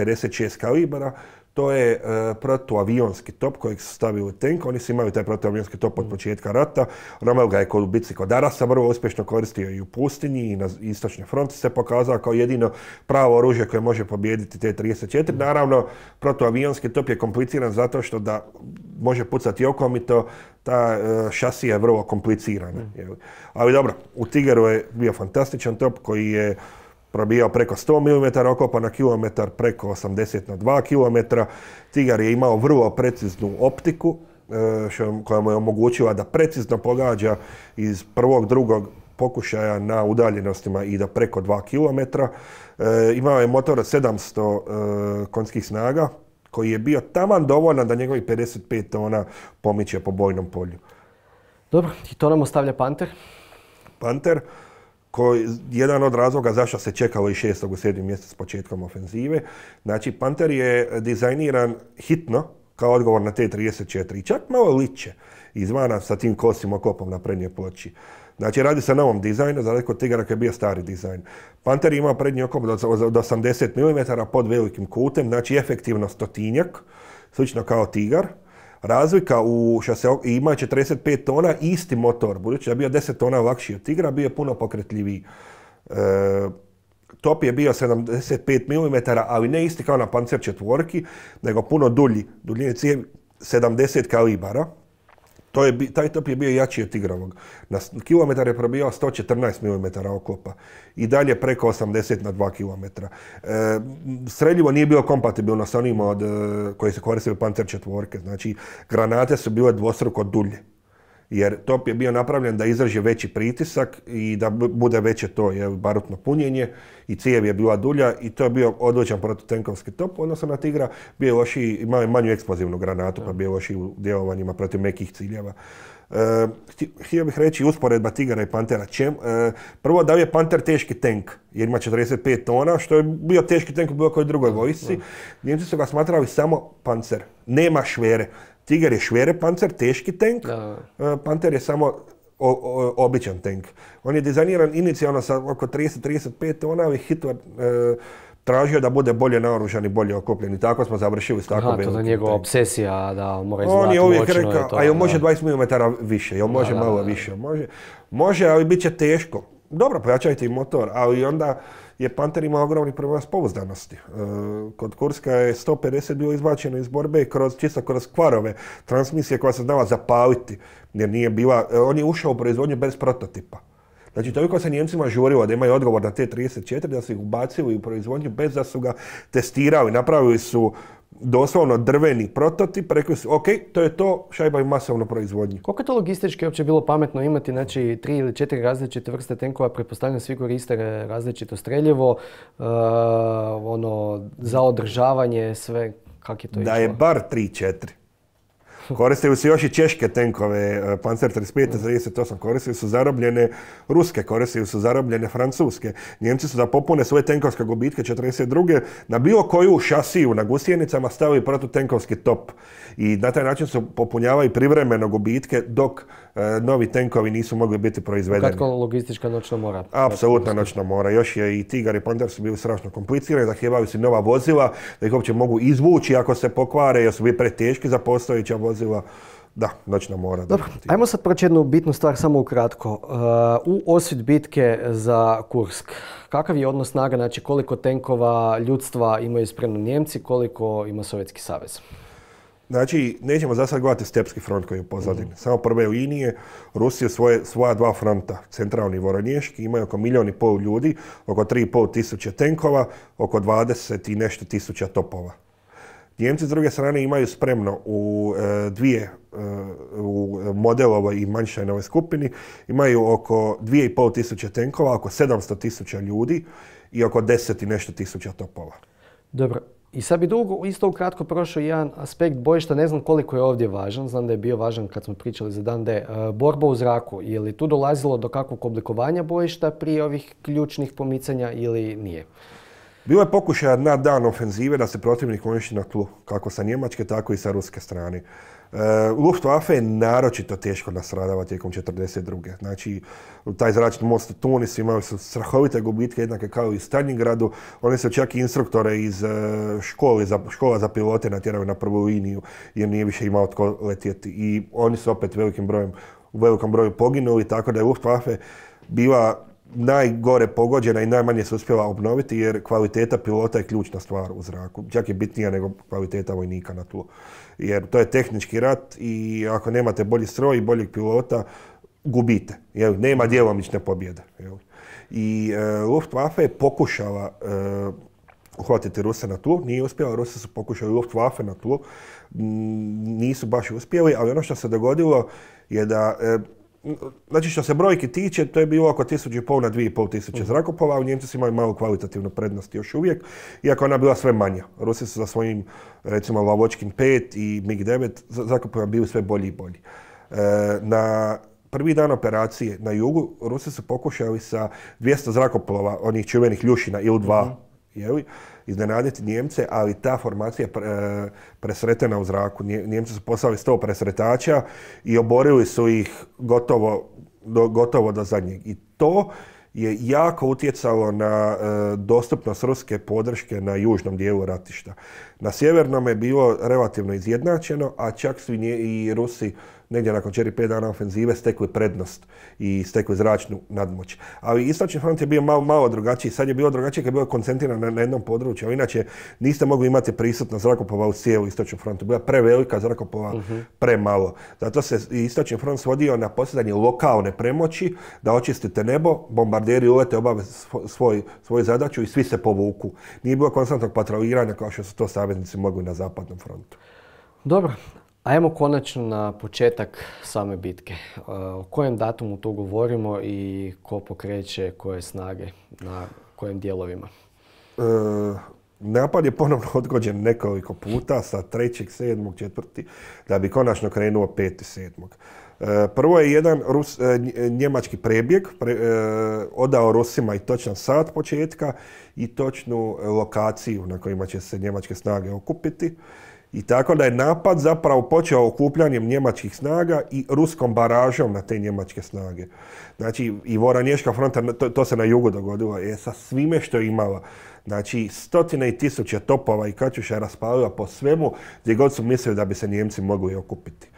56 kalibara, to je e, protuavionski top kojeg su stavili u tank. Oni su imali taj protuavionski top od mm. početka rata. Rommel ga je kod ubici kod Arasa vrlo uspješno koristio i u pustinji i na istočnoj fronti se pokazao kao jedino pravo oružje koje može pobijediti te 34. Mm. Naravno, protuavionski top je kompliciran zato što da može pucati okomito, ta e, šasija je vrlo komplicirana. Mm. Ali dobro, u Tigeru je bio fantastičan top koji je probijao preko 100 mm okopa na kilometar, preko 80 na 2 km. Tigar je imao vrlo preciznu optiku e, koja mu je omogućila da precizno pogađa iz prvog, drugog pokušaja na udaljenostima i da preko 2 km. E, imao je motor 700 e, konjskih snaga koji je bio taman dovoljan da njegovi 55 tona pomiče po bojnom polju. Dobro, i to nam ostavlja Panter? Panter koji, jedan od razloga zašto se čekalo i 6. u 7. mjesec s početkom ofenzive. Znači, Panter je dizajniran hitno kao odgovor na T-34 i čak malo liče izvana sa tim kosim okopom na prednjoj ploči. Znači, radi se na novom dizajnu, za razliku Tigara koji je bio stari dizajn. Panter ima prednji okop do, 80 mm pod velikim kutem, znači efektivno stotinjak, slično kao Tigar. Razlika u što se ima 45 tona, isti motor, budući da je bio 10 tona lakši od Tigra, bio je puno pokretljiviji. E, top je bio 75 mm, ali ne isti kao na Panzer četvorki, nego puno dulji, duljine cijevi 70 kalibara je, taj top je bio jači od Tigrovog. Na kilometar je probijao 114 mm oklopa i dalje preko 80 na 2 km. Sredljivo streljivo nije bilo kompatibilno sa onima od, e, koji se koristili u Pancer četvorke. Znači, granate su bile dvostruko dulje jer top je bio napravljen da izraže veći pritisak i da bude veće to je barutno punjenje i cijev je bila dulja i to je bio odličan protutenkovski top, odnosno na Tigra bio je loši, imao je manju eksplozivnu granatu pa bio je loši u djelovanjima protiv mekih ciljeva. E, htio bih reći usporedba Tigara i Pantera. Čem, e, prvo da je Panter teški tank jer ima 45 tona što je bio teški tank u bilo kojoj drugoj vojsci. Njemci su ga smatrali samo pancer, nema švere. Tiger je švere pancer, teški tank. E, Panter je samo običan tank. On je dizajniran inicijalno sa oko 30-35 tona, ali Hitler e, tražio da bude bolje naoružan i bolje i Tako smo završili s tako Aha, to je njegova obsesija da on mora On je uvijek rekao, a jel može 20 mm više, jel može malo više, može. Može, ali bit će teško. Dobro, pojačajte i motor, ali onda je Panter imao ogromni problem s pouzdanosti. E, kod Kurska je 150 bio izbačeno iz borbe kroz, čisto kroz kvarove transmisije koja se znala zapaliti. Jer nije bila, e, on je ušao u proizvodnju bez prototipa. Znači, toliko se Njemcima žurilo da imaju odgovor na T-34, da su ih ubacili u proizvodnju bez da su ga testirali. Napravili su doslovno drveni prototip, rekli su ok, to je to, šajba i masovno proizvodnje. Koliko je to logistički uopće bilo pametno imati, znači tri ili četiri različite vrste tenkova, pretpostavljam svi koriste različito streljivo, eh, ono, za održavanje, sve, kak je to Da je bar tri, četiri. *laughs* Koristili su još i češke tenkove, e, Panzer 35 i 38, koristili su zarobljene ruske, koristili su zarobljene francuske. Njemci su da popune svoje tenkovske gubitke 42. na bilo koju šasiju na gusjenicama stavili protutenkovski top i na taj način se popunjava privremeno gubitke dok e, novi tenkovi nisu mogli biti proizvedeni. Kratko logistička noćna mora. Apsolutna noćna mora. Još je i Tigar i Panther su bili strašno komplicirani, zahtijevaju se nova vozila, da ih uopće mogu izvući ako se pokvare, jer su bili preteški za postojeća vozila. Da, noćna mora. Dobro, ajmo sad proći jednu bitnu stvar samo ukratko. E, u osvit bitke za Kursk, kakav je odnos snaga, znači koliko tenkova ljudstva imaju spremno Njemci, koliko ima Sovjetski savez? Znači, nećemo za sad gledati stepski front koji je pozadin. Mm. Samo prve linije, Rusije svoje, svoja dva fronta, centralni i voronješki, imaju oko milijon i pol ljudi, oko pol tisuće tenkova, oko dvadeset i nešto tisuća topova. Njemci s druge strane imaju spremno u e, dvije, e, u modelovoj i manjšajnovoj skupini, imaju oko pol tisuće tenkova, oko 700 tisuća ljudi i oko deset i nešto tisuća topova. Dobro, i sad bi dugo, isto ukratko prošao jedan aspekt bojišta, ne znam koliko je ovdje važan, znam da je bio važan kad smo pričali za dan D, e, borba u zraku, je li tu dolazilo do kakvog oblikovanja bojišta prije ovih ključnih pomicanja ili nije? Bilo je pokušaja na dan ofenzive da se protivnik uništi na tlu, kako sa njemačke, tako i sa ruske strane. Eh, Luftwaffe je naročito teško nasradava tijekom 1942. Znači, taj zračni most u Tunis imali su strahovite gubitke, jednake kao i u Stalingradu. Oni su čak i instruktore iz eh, škole za, škola za pilote natjerali na prvu liniju, jer nije više imao tko letjeti. I oni su opet brojem, u velikom broju poginuli, tako da je Luftwaffe bila najgore pogođena i najmanje se uspjela obnoviti jer kvaliteta pilota je ključna stvar u zraku. Čak je bitnija nego kvaliteta vojnika na tlu jer to je tehnički rat i ako nemate bolji stroj i boljeg pilota, gubite. Jel? Nema djelomične pobjede. I e, Luftwaffe je pokušala e, uhvatiti Ruse na tu, nije uspjela, Rusi su pokušali Luftwaffe na tu, nisu baš uspjeli, ali ono što se dogodilo je da e, znači što se brojki tiče, to je bilo oko 1500 na 2500 mm. zrakoplova, u Njemci su imali malu kvalitativnu prednost još uvijek, iako ona bila sve manja. Rusi su sa svojim, recimo, Lavočkin 5 i MiG-9 zrakoplova bili sve bolji i bolji. E, na prvi dan operacije na jugu Rusi su pokušali sa 200 zrakoplova, onih čuvenih ljušina Il-2, mm iznenaditi Njemce, ali ta formacija je e, presretena u zraku. Njemci su poslali sto presretača i oborili su ih gotovo do, gotovo do zadnjeg. I to je jako utjecalo na e, dostupnost ruske podrške na južnom dijelu ratišta. Na sjevernom je bilo relativno izjednačeno, a čak su i Rusi negdje nakon 4-5 dana ofenzive stekli prednost i stekli zračnu nadmoć. Ali istočni front je bio malo, malo drugačiji. Sad je bio drugačije kad je bio koncentriran na, jednom području. Ali inače niste mogli imati prisutno zrakopova u cijelu istočnom frontu. Bila prevelika zrakopova, mhm. premalo. Zato se istočni front svodio na posjedanje lokalne premoći da očistite nebo, bombarderi ulete, obave svoj, svoju zadaću i svi se povuku. Nije bilo konstantnog patroliranja kao što su to saveznici mogli na zapadnom frontu. Dobro, Ajmo konačno na početak same bitke. E, o kojem datumu to govorimo i ko pokreće koje snage na kojim dijelovima? E, napad je ponovno *laughs* odgođen nekoliko puta sa 3. 7. četvrti da bi konačno krenuo 5. 7. E, prvo je jedan njemački prebjeg odao Rusima i točan sat početka i točnu lokaciju na kojima će se njemačke snage okupiti. I tako da je napad zapravo počeo okupljanjem njemačkih snaga i ruskom baražom na te njemačke snage. Znači, i Voranješka fronta, to, se na jugu dogodilo, je sa svime što je imala. Znači, stotine i tisuće topova i kačuša je raspalila po svemu gdje god su mislili da bi se Njemci mogli okupiti.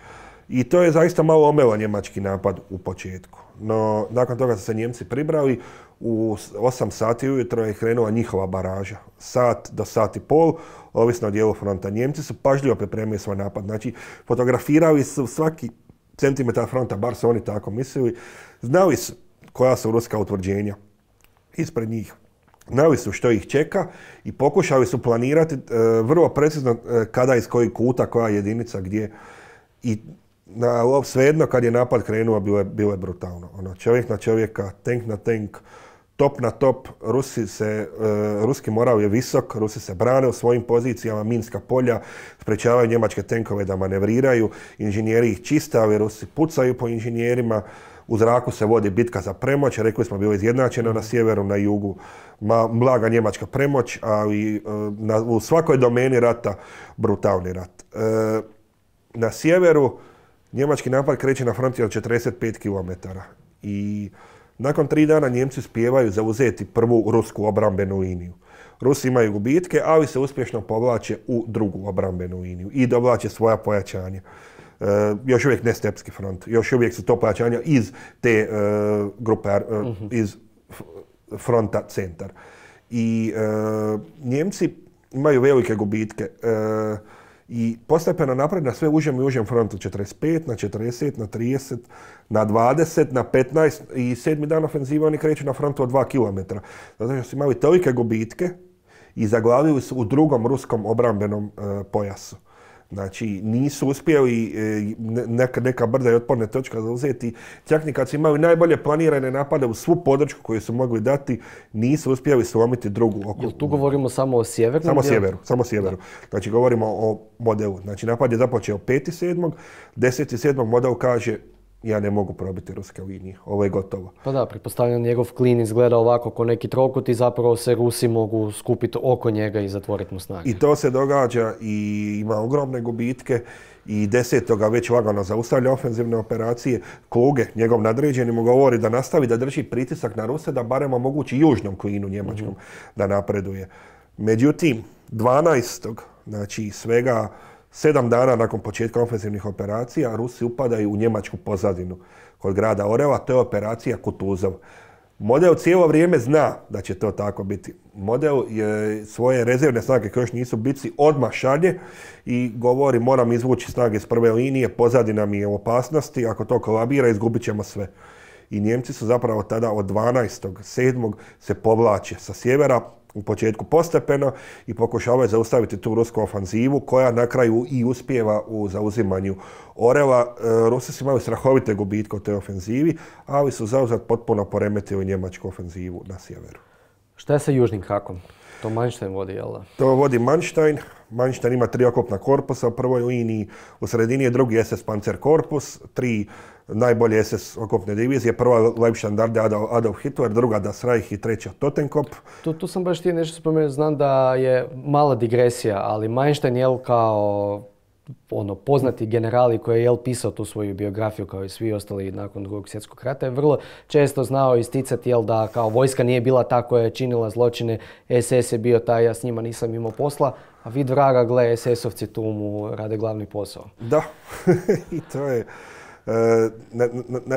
I to je zaista malo omelo njemački napad u početku. No, nakon toga su se Njemci pribrali. U 8 sati ujutro je krenula njihova baraža. Sat do sati. i pol, ovisno o dijelu fronta. Njemci su pažljivo pripremili svoj napad. Znači, fotografirali su svaki centimetar fronta, bar su oni tako mislili. Znali su koja su ruska utvrđenja ispred njih. Znali su što ih čeka i pokušali su planirati e, vrlo precizno e, kada iz kojih kuta, koja jedinica, gdje. I na, svejedno kad je napad krenuo, bilo je, bilo je brutalno. Ono, čovjek na čovjeka, tank na tank, top na top. se, e, ruski moral je visok, Rusi se brane u svojim pozicijama, minska polja, sprečavaju njemačke tenkove da manevriraju, inženjeri ih čiste, ali Rusi pucaju po inženjerima. U zraku se vodi bitka za premoć, rekli smo bilo izjednačeno na sjeveru, na jugu, Mlaga blaga njemačka premoć, ali e, u svakoj domeni rata brutalni rat. E, na sjeveru Njemački napad kreće na fronti od 45 km i nakon tri dana Njemci uspijevaju zauzeti prvu rusku obrambenu liniju. Rusi imaju gubitke, ali se uspješno povlače u drugu obrambenu liniju i dovlače svoja pojačanja. E, još uvijek ne stepski front, još uvijek su to pojačanja iz te e, grupe, e, mhm. iz fronta centar. I Njemci imaju velike gubitke i postepeno napred na sve užem i užem frontu. 45, na 40, na 30, na 20, na 15 i sedmi dan ofenziva oni kreću na frontu od 2 km. Zato što su imali tolike gubitke i zaglavili su u drugom ruskom obrambenom e, pojasu. Znači, nisu uspjeli e, neka, neka brda i otporne točka zauzeti. Čak ni kad su imali najbolje planirane napade u svu podršku koju su mogli dati, nisu uspjeli slomiti drugu oko. tu govorimo samo o sjeveru? Samo sjeveru, samo sjeveru. Znači, govorimo o modelu. Znači, napad je započeo 5.7. 10.7. model kaže ja ne mogu probiti ruske linije, ovo je gotovo. Pa da, pretpostavljam njegov klin izgleda ovako ko neki trokut i zapravo se Rusi mogu skupiti oko njega i zatvoriti mu snage. I to se događa i ima ogromne gubitke i desetoga već lagano zaustavlja ofenzivne operacije. Kluge, njegov nadređeni mu govori da nastavi da drži pritisak na Ruse da barem omogući južnom klinu njemačkom mhm. da napreduje. Međutim, 12. znači svega Sedam dana nakon početka ofensivnih operacija, Rusi upadaju u njemačku pozadinu kod grada Oreva, to je operacija Kutuzov. Model cijelo vrijeme zna da će to tako biti. Model je svoje rezervne snage koje još nisu bici odmah šalje i govori moram izvući snage iz prve linije, pozadina mi je u opasnosti, ako to kolabira izgubit ćemo sve. I Njemci su zapravo tada od 12.7. se povlače sa sjevera, u početku postepeno i pokušavaju zaustaviti tu rusku ofanzivu koja na kraju i uspijeva u zauzimanju Oreva. E, Rusi su imali strahovite gubitke u toj ofenzivi, ali su zauzat potpuno poremetili njemačku ofenzivu na sjeveru. Šta je sa južnim hakom? To Manštajn vodi, jel da? To vodi Manštajn. Manštajn ima tri okopna korpusa u prvoj liniji, u sredini je drugi SS Panzer korpus, tri najbolje SS okopne divizije. Prva Leibstandard Adolf Hitler, druga Das Reich i treća Totenkop. Tu, tu sam baš ti nešto spomenuo, znam da je mala digresija, ali Meinstein je kao ono, poznati generali koji je jel, pisao tu svoju biografiju kao i svi ostali nakon drugog svjetskog rata je vrlo često znao isticati jel, da kao vojska nije bila ta koja je činila zločine, SS je bio taj, ja s njima nisam imao posla, a vid vraga, gle, SS-ovci tu mu rade glavni posao. Da, *laughs* i to je, E,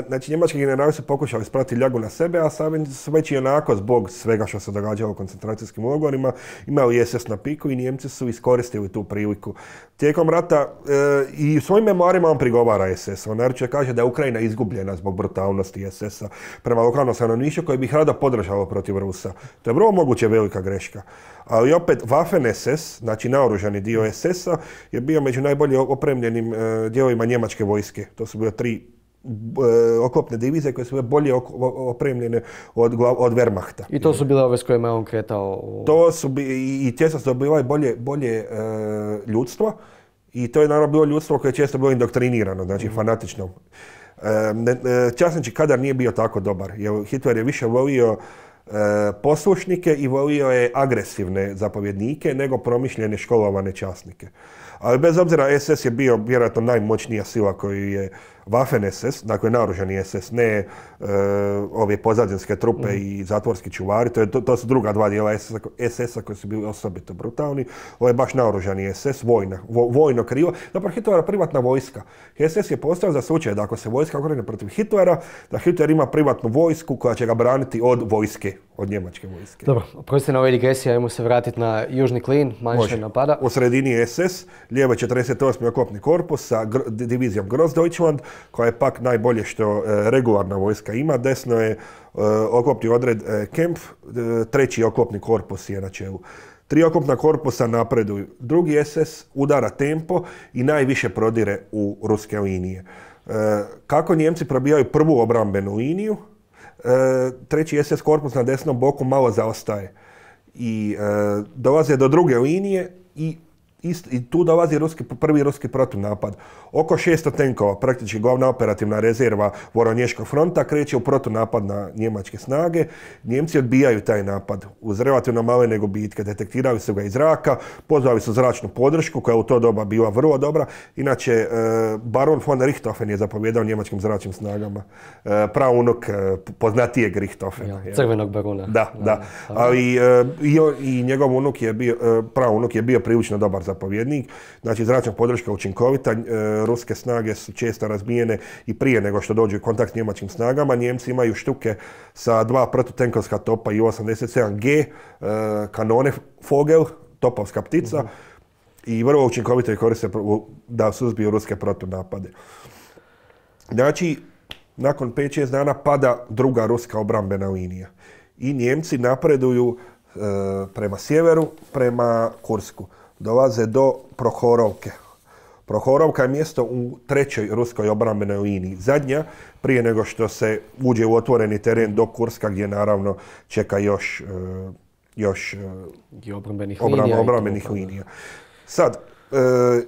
znači, njemački generali su pokušali sprati ljagu na sebe, a sami su već i onako zbog svega što se događalo u koncentracijskim logorima imali SS na piku i Njemci su iskoristili tu priliku. Tijekom rata e, i u svojim memoarima on prigovara SS. On naroče kaže da je Ukrajina izgubljena zbog brutalnosti SS-a prema lokalnom stanovništvu koje bi rada rado podržalo protiv Rusa. To je vrlo moguće velika greška. Ali opet, Waffen SS, znači naoružani dio SS-a, je bio među najbolje opremljenim e, dijelovima njemačke vojske. To su bile tri e, okopne divize koje su bile bolje opremljene od, od Wehrmachta. I to su bile ove s kojima je on kretao? To su i, često su bile bolje, e, ljudstvo i to je naravno bilo ljudstvo koje je često bilo indoktrinirano, znači mhm. fanatično. E, časnički kadar nije bio tako dobar, jer Hitler je više volio poslušnike i volio je agresivne zapovjednike nego promišljene školovane časnike. Ali bez obzira SS je bio vjerojatno najmoćnija sila koju je Waffen SS, dakle naoružani SS, ne e, ove pozadinske trupe mm. i zatvorski čuvari, to, je, to, su druga dva dijela SS-a koji su bili osobito brutalni. Ovo je baš naoružani SS, vojna, vojno krivo. Zapravo Hitlera privatna vojska. SS je postao za slučaj da ako se vojska okrene protiv Hitlera, da Hitler ima privatnu vojsku koja će ga braniti od vojske, od njemačke vojske. Dobro, prosti na ovoj digresiji, ajmo se vratiti na južni klin, napada. U sredini SS, lijeve 48. oklopni korpus sa divizijom Grossdeutschland, koja je pak najbolje što e, regularna vojska ima. Desno je e, oklopni odred e, Kemp, treći oklopni korpus je na čelu. Tri oklopna korpusa napreduju. Drugi SS udara tempo i najviše prodire u ruske linije. Kako Njemci probijaju prvu obrambenu liniju, treći SS korpus na desnom boku malo zaostaje i dolaze do druge linije i i tu dolazi prvi ruski protunapad. Oko 600 tenkova, praktički glavna operativna rezerva Voronješkog fronta, kreće u protunapad na njemačke snage. Njemci odbijaju taj napad uz relativno male nego bitke. Detektirali su ga iz zraka, pozvali su zračnu podršku koja je u to doba bila vrlo dobra. Inače, e, baron von Richthofen je zapovjedao njemačkim zračnim snagama. E, unuk e, poznatijeg Richthofena. crvenog barona. Da, da. Ali i, njegov unuk je bio, unuk je bio prilično dobar za zapovjednik. Znači, zračna podrška učinkovita, e, ruske snage su često razbijene i prije nego što dođu u kontakt s njemačkim snagama. Njemci imaju štuke sa dva protutenkovska topa i 87G, e, kanone Fogel, topovska ptica, i vrlo učinkovito ih koriste da suzbiju ruske protunapade. Znači, nakon 5-6 dana pada druga ruska obrambena linija. I Njemci napreduju e, prema sjeveru, prema Kursku dolaze do Prohorovke. Prohorovka je mjesto u trećoj ruskoj obrambenoj liniji. Zadnja, prije nego što se uđe u otvoreni teren do Kurska, gdje naravno čeka još, e, još e, obrambenih, linija, Sad, 11.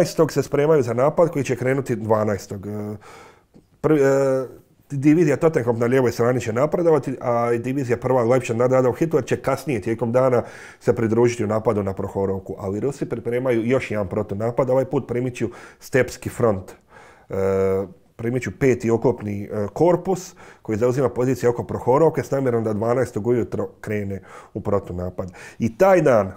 E, se spremaju za napad koji će krenuti 12. Divizija Tottenham na lijevoj strani će napredovati, a divizija prva Leipzig nad Adolf Hitler će kasnije tijekom dana se pridružiti u napadu na Prohorovku. Ali Rusi pripremaju još jedan protunapad, ovaj put primiću Stepski front. E, ću peti oklopni e, korpus koji zauzima pozicije oko Prohorovke s namjerom da 12. ujutro krene u protunapad. I taj dan,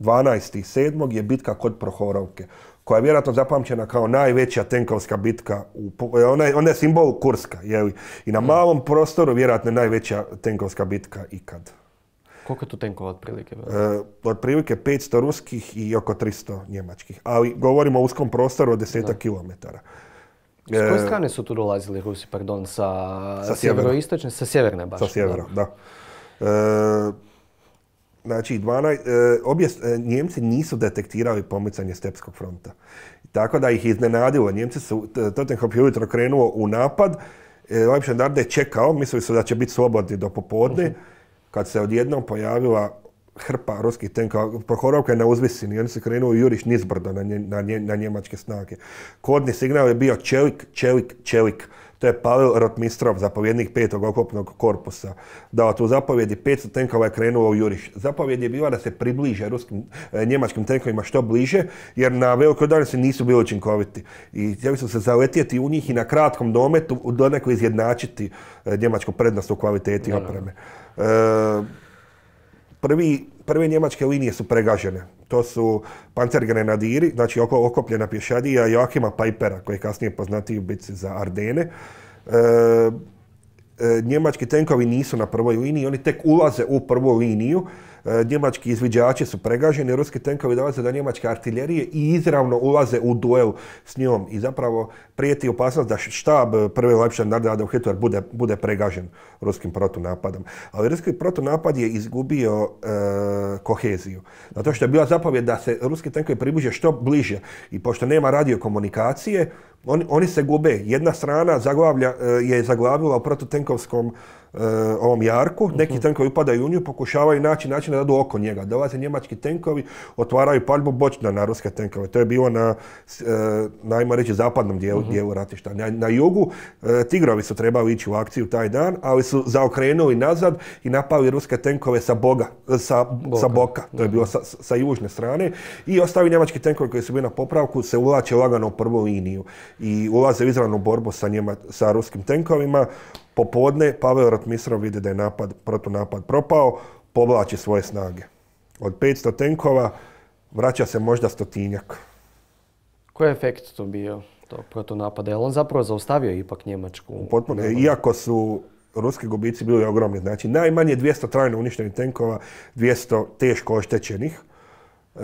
12.7. je bitka kod Prohorovke koja je vjerojatno zapamćena kao najveća tenkovska bitka, u, e, ona, je, simbol Kurska, je I na mm. malom prostoru vjerojatno je najveća tenkovska bitka ikad. Koliko je tu tenkova otprilike? E, otprilike 500 ruskih i oko 300 njemačkih. Ali govorimo o uskom prostoru od desetak kilometara. S koje e, strane su tu dolazili Rusi, pardon, sa, sa sa sjeverne baš? Sa sjevera, da. E, Znači, 12, e, e, Njemci nisu detektirali pomicanje Stepskog fronta. Tako da ih iznenadilo. Njemci su, Tottenham je ujutro krenuo u napad, e, Leipzig je čekao, mislili su da će biti slobodni do popodne, kad se odjednom pojavila hrpa ruskih tenkova, prohorovka je na uzvisini, oni su krenuli juriš nizbrdo na, na njemačke snage. Kodni signal je bio čelik, čelik, čelik. To je Pavel Rotmistrov, zapovjednik petog okopnog korpusa. Dao tu zapovjedi, 500 tenkova je krenuo u Juriš. Zapovjed je bila da se približe ruskim, e, njemačkim tenkovima što bliže, jer na velikoj udaljenosti nisu bili učinkoviti. I htjeli su se zaletjeti u njih i na kratkom dometu donekle izjednačiti e, njemačku prednost u kvaliteti opreme. E, prvi, prve njemačke linije su pregažene to su pancer grenadiri, znači oko, okopljena pješadija Joakima Pipera, koji je kasnije poznatiji u bitci za Ardene. E, e, njemački tenkovi nisu na prvoj liniji, oni tek ulaze u prvu liniju E, njemački izviđači su pregaženi, ruski tenkovi dolaze do njemačke artiljerije i izravno ulaze u duel s njom i zapravo prijeti opasnost da štab prve lepše Nardada u Hitler bude, bude pregažen ruskim protunapadom. Ali ruski protunapad je izgubio e, koheziju. Zato što je bila zapovjed da se ruski tenkovi približe što bliže i pošto nema radiokomunikacije, oni, oni se gube. Jedna strana zaglavlja, e, je zaglavila u protutenkovskom E, ovom jarku, neki mhm. tenkovi upadaju u nju, pokušavaju naći način da dadu oko njega. Dolaze njemački tenkovi, otvaraju paljbu bočna na ruske tenkove. To je bilo na, e, najmo reći, zapadnom dijelu, mhm. ratišta. Na, jugu e, tigrovi su trebali ići u akciju taj dan, ali su zaokrenuli nazad i napali ruske tenkove sa, boga, boka. To je mhm. bilo sa, južne strane. I ostali njemački tenkovi koji su bili na popravku se ulače lagano u prvu liniju i ulaze u izravnu borbu sa, sa ruskim tenkovima. Popodne Pavel Rotmisrov vidi da je napad, protunapad propao, povlači svoje snage. Od 500 tenkova vraća se možda stotinjak. Koji je efekt to bio, to protunapada? Je on zapravo zaustavio ipak Njemačku? Potpuno, iako su ruski gubici bili ogromni. Znači, najmanje 200 trajno uništenih tenkova, 200 teško oštećenih. E,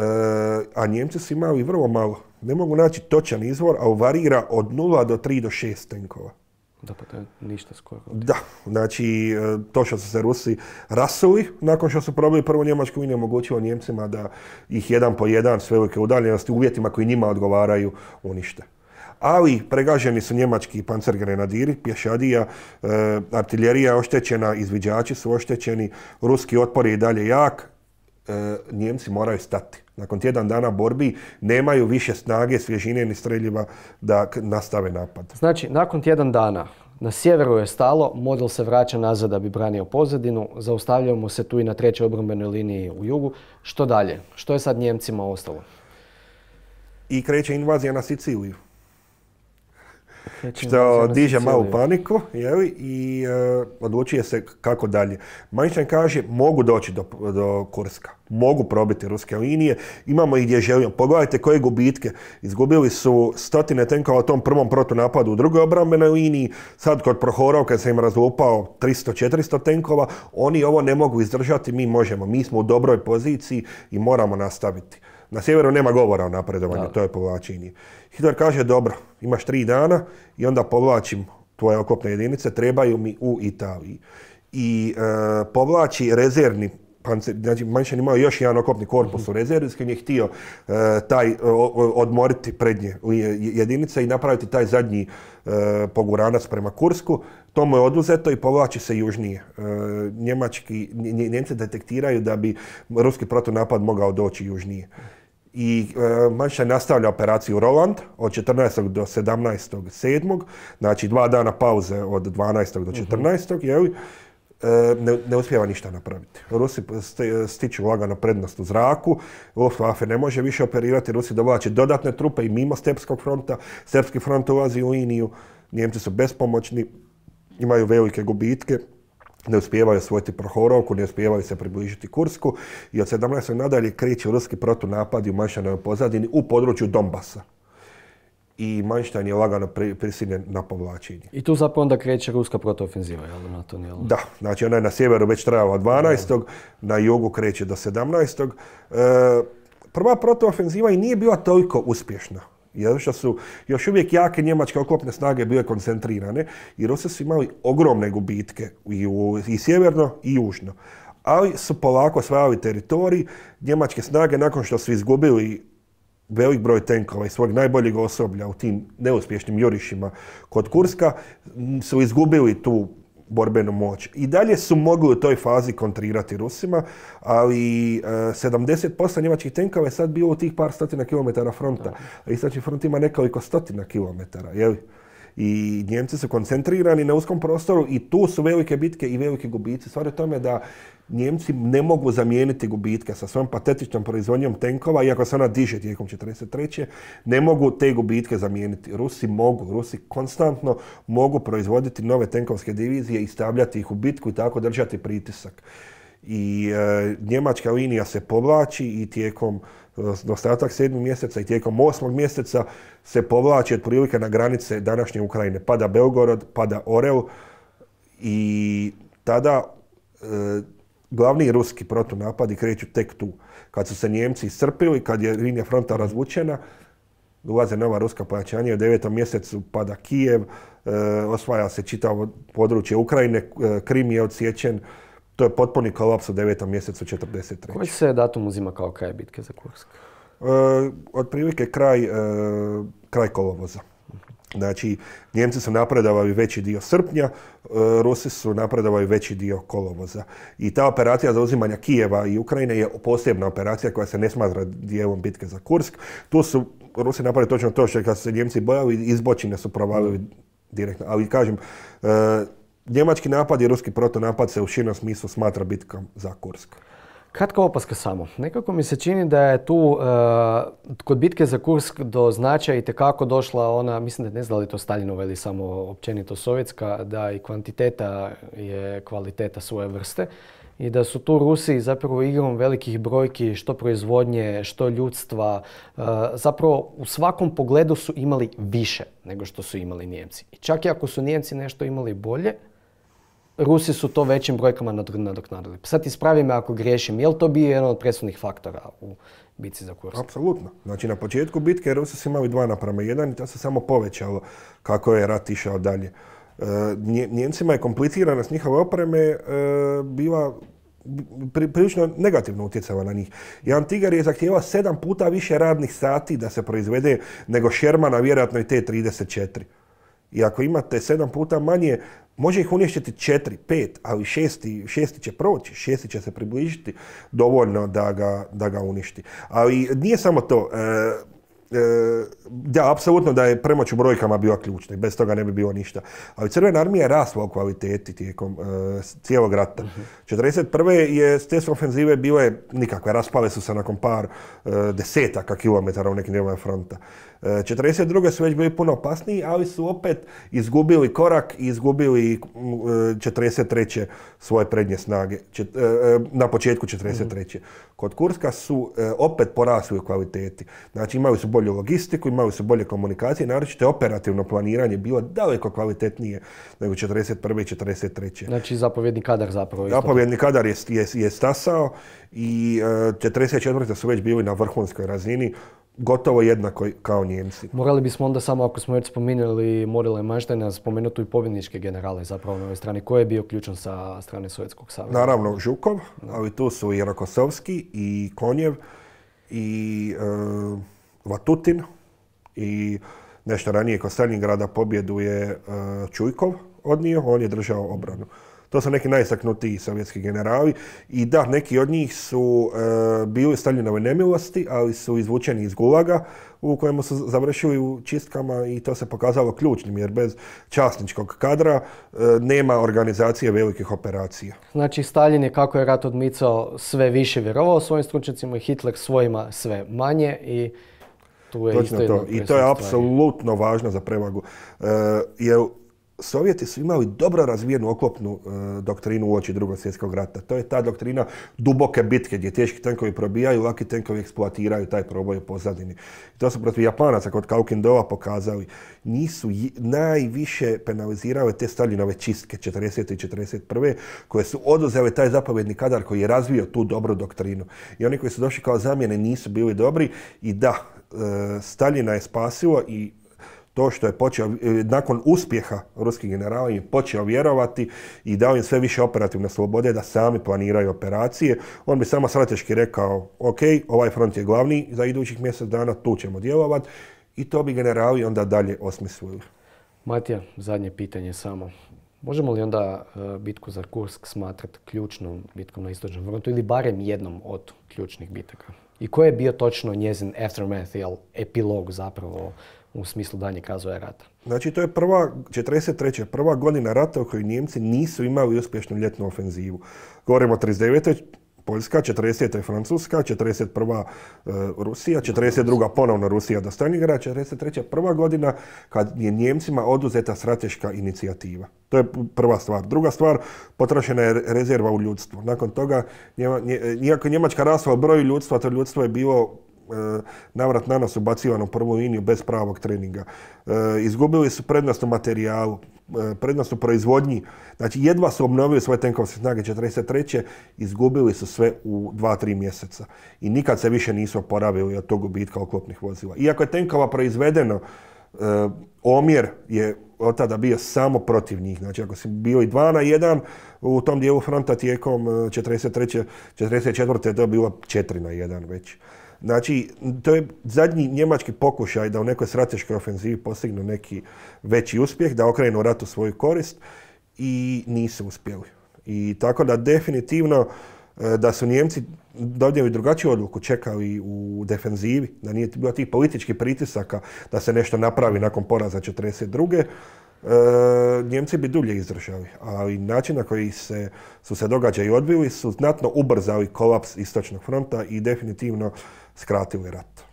a Njemci su imali vrlo malo. Ne mogu naći točan izvor, a varira od 0 do 3 do 6 tenkova. Da, pa to ništa skoro. Da, znači e, to što su se Rusi rasuli, nakon što su probili prvu Njemačku i omogućilo Njemcima da ih jedan po jedan sve velike udaljenosti uvjetima koji njima odgovaraju unište. Ali pregaženi su njemački pancergrenadiri, pješadija, e, artiljerija je oštećena, izviđači su oštećeni, ruski otpor je i dalje jak, E, Njemci moraju stati. Nakon tjedan dana borbi nemaju više snage, svježine ni streljiva da nastave napad. Znači, nakon tjedan dana na sjeveru je stalo, model se vraća nazad da bi branio pozadinu, zaustavljamo se tu i na trećoj obrambenoj liniji u jugu. Što dalje? Što je sad Njemcima ostalo? I kreće invazija na Siciliju. Znači, što diže malu paniku i e, odlučuje se kako dalje. Manjšan kaže mogu doći do, Kurska, mogu probiti ruske linije, imamo ih gdje želimo. Pogledajte koje gubitke. Izgubili su stotine tenkova u tom prvom protunapadu u drugoj obrambenoj liniji, sad kod Prohorov kad se im razlupao 300-400 tenkova, oni ovo ne mogu izdržati, mi možemo. Mi smo u dobroj poziciji i moramo nastaviti. Na sjeveru nema govora o napredovanju, to je povlačenje. Hitler kaže, dobro, imaš tri dana i onda povlačim tvoje okopne jedinice, trebaju mi u Italiji. I e, povlači rezervni panceri, znači Manšan imao još jedan okopni korpus u rezervi s je htio e, taj, odmoriti prednje jedinice i napraviti taj zadnji e, poguranac prema Kursku. To mu je oduzeto i povlači se južnije. njemački, Njemci detektiraju da bi ruski protunapad mogao doći južnije i e, Manštaj nastavlja operaciju Roland od 14. do 17.7. Znači dva dana pauze od 12. do 14. Mhm. E, ne, uspjeva uspijeva ništa napraviti. Rusi stiču lagano prednost u zraku, Luftwaffe ne može više operirati, Rusi dovlače dodatne trupe i mimo Stepskog fronta, Stepski front ulazi u liniju, Njemci su bespomoćni, imaju velike gubitke, ne uspijevaju osvojiti Prohorovku, ne uspijevaju se približiti Kursku i od 17. nadalje kreću ruski protunapadi u Manštajnoj pozadini u području Donbasa. I Manštajn je lagano prisiljen na povlačenje. I tu zapravo onda kreće ruska protoofenziva, jel' na to nije? Da, znači ona je na sjeveru već trajala 12. na jugu kreće do 17. E, prva protuofenziva i nije bila toliko uspješna. Jer što su još uvijek jake njemačke oklopne snage bile koncentrirane i Rusi su imali ogromne gubitke i, sjeverno i južno. Ali su polako osvajali teritorij. Njemačke snage nakon što su izgubili velik broj tenkova i svog najboljeg osoblja u tim neuspješnim jurišima kod Kurska su izgubili tu borbenu moć. I dalje su mogli u toj fazi kontrirati Rusima, ali 70% eh, njemačkih tenkova je sad bilo u tih par stotina kilometara fronta. A istočni front ima nekoliko stotina kilometara, jel? I Njemci su koncentrirani na uskom prostoru i tu su velike bitke i velike gubici. Stvar je tome da Njemci ne mogu zamijeniti gubitke sa svojom patetičnom proizvodnjom tenkova, iako se ona diže tijekom 1943. Ne mogu te gubitke zamijeniti. Rusi mogu, Rusi konstantno mogu proizvoditi nove tenkovske divizije i stavljati ih u bitku i tako držati pritisak. I e, njemačka linija se povlači i tijekom dostatak e, 7. mjeseca i tijekom 8. mjeseca se povlači otprilike na granice današnje Ukrajine. Pada Belgorod, pada Orel i tada e, Glavni ruski protunapadi kreću tek tu. Kad su se Njemci iscrpili, kad je linija fronta razvučena, ulaze nova ruska pojačanja. U devetom mjesecu pada Kijev, e, osvaja se čitavo područje Ukrajine, e, Krim je odsjećen. To je potpuni kolaps u devetom mjesecu 43. Koji se datum uzima kao kraj bitke za Kursk? E, otprilike kraj, kraj kolovoza. Znači, Njemci su napredovali veći dio srpnja, e, Rusi su napredovali veći dio kolovoza. I ta operacija za uzimanje Kijeva i Ukrajine je posebna operacija koja se ne smatra dijelom bitke za Kursk. Tu su Rusi napravili točno to što kad su se Njemci bojali, izbočine su provalili mm. direktno. Ali kažem, e, njemački napad i ruski protonapad se u širnom smislu smatra bitkom za Kursk. Kratka opaska samo. Nekako mi se čini da je tu e, kod bitke za Kursk do značaja i tekako došla ona, mislim da ne znam li to Stalinova ili samo općenito sovjetska, da i kvantiteta je kvaliteta svoje vrste i da su tu Rusi zapravo igrom velikih brojki, što proizvodnje, što ljudstva, e, zapravo u svakom pogledu su imali više nego što su imali Nijemci. I čak i ako su Nijemci nešto imali bolje, Rusi su to većim brojkama nadoknadili. Pa sad ispravi me ako griješim, je li to bio jedan od presudnih faktora u bitci za Kursk? Apsolutno. Znači na početku bitke Rusi su imali dva naprama jedan i to se samo povećalo kako je rat išao dalje. E, Njemcima je s njihove opreme e, bila prilično negativno utjecala na njih. Jedan Tigar je zahtijevao sedam puta više radnih sati da se proizvede nego Šermana, vjerojatno i T-34. I ako imate sedam puta manje Može ih uništiti četiri, pet, ali šesti, šesti će proći, šesti će se približiti dovoljno da ga, da ga uništi. Ali nije samo to. E, E, da, apsolutno da je premoć u brojkama bila ključna i bez toga ne bi bilo ništa. Ali Crvena armija je rasla u kvaliteti tijekom e, cijelog rata. mm 41. je s te ofenzive bile nikakve, raspale su se nakon par e, desetaka kilometara u nekim dijelovima fronta. 42. su već bili puno opasniji, ali su opet izgubili korak i izgubili 43. E, svoje prednje snage e, e, na početku 43. Mhm. Kod Kurska su opet porasli u kvaliteti. Znači imali su bolju logistiku, imali su bolje komunikacije, naročito operativno planiranje bilo daleko kvalitetnije nego 41. i 43. Znači zapovjedni kadar zapravo. Zapovjedni kadar je, je stasao i 44. su već bili na vrhunskoj razini gotovo jednako kao Njemci. Morali bismo onda samo, ako smo već spominjali Morila i Manštajna, spomenuti i pobjedničke generale zapravo na ovoj strani. Ko je bio ključan sa strane Sovjetskog saveza? Naravno Žukov, ali tu su i Rokosovski i Konjev i e, Vatutin i nešto ranije kod Stalingrada pobjedu je e, Čujkov odnio, on je držao obranu. To su neki najsaknutiji sovjetski generali i da, neki od njih su bili e, bili Staljinove nemilosti, ali su izvučeni iz gulaga u kojemu su završili u čistkama i to se pokazalo ključnim jer bez častničkog kadra e, nema organizacije velikih operacija. Znači Stalin je kako je rat odmicao sve više vjerovao svojim stručnjacima i Hitler svojima sve manje i tu je Točno to. I to je apsolutno važno za prevagu. E, jer Sovjeti su imali dobro razvijenu oklopnu e, doktrinu u oči drugog svjetskog rata. To je ta doktrina duboke bitke gdje teški tenkovi probijaju, laki tenkovi eksploatiraju taj proboj u pozadini. to su protiv Japanaca kod Kaukindova pokazali. Nisu najviše penalizirale te Staljinove čistke 40. i 41. koje su oduzele taj zapovjedni kadar koji je razvio tu dobru doktrinu. I oni koji su došli kao zamjene nisu bili dobri i da, Stalina e, Staljina je spasilo i to što je počeo, e, nakon uspjeha ruskih generala je počeo vjerovati i dao im sve više operativne slobode da sami planiraju operacije. On bi samo strateški rekao, ok, ovaj front je glavni, za idućih mjesec dana tu ćemo djelovati i to bi generali onda dalje osmislili. Matija, zadnje pitanje samo. Možemo li onda e, bitku za Kursk smatrati ključnom bitkom na istočnom frontu ili barem jednom od ključnih bitaka? I koji je bio točno njezin aftermath, jel, epilog zapravo u smislu daljnjeg razvoja rata. Znači to je prva, 43. prva godina rata u kojoj Njemci nisu imali uspješnu ljetnu ofenzivu. Govorimo o 39. Poljska, 40. Francuska, 41. E, Rusija, 42. ponovno Rusija do Stalingrada, 43. prva godina kad je Njemcima oduzeta strateška inicijativa. To je prva stvar. Druga stvar, potrošena je rezerva u ljudstvu. Nakon toga, iako je Njemačka rasla u broju ljudstva, to ljudstvo je bilo E, navrat na nas ubacivano u prvu liniju bez pravog treninga. E, izgubili su prednost u materijalu, e, prednost u proizvodnji. Znači, jedva su obnovili svoje tenkovske snage 43. Izgubili su sve u 2-3 mjeseca. I nikad se više nisu oporavili od tog gubitka oklopnih vozila. Iako je tenkova proizvedeno, omjer je od tada bio samo protiv njih. Znači, ako si i dva na jedan u tom dijelu fronta tijekom 43. 44. to je bilo četiri na jedan već. Znači, to je zadnji njemački pokušaj da u nekoj strateškoj ofenzivi postignu neki veći uspjeh, da okrenu rat u svoju korist i nisu uspjeli. I tako da definitivno e, da su Njemci donijeli drugačiju odluku, čekali u defenzivi, da nije bilo tih političkih pritisaka da se nešto napravi nakon poraza 1942. E, Njemci bi dulje izdržali, ali način na koji se, su se događaji odbili su znatno ubrzali kolaps Istočnog fronta i definitivno skratili rat.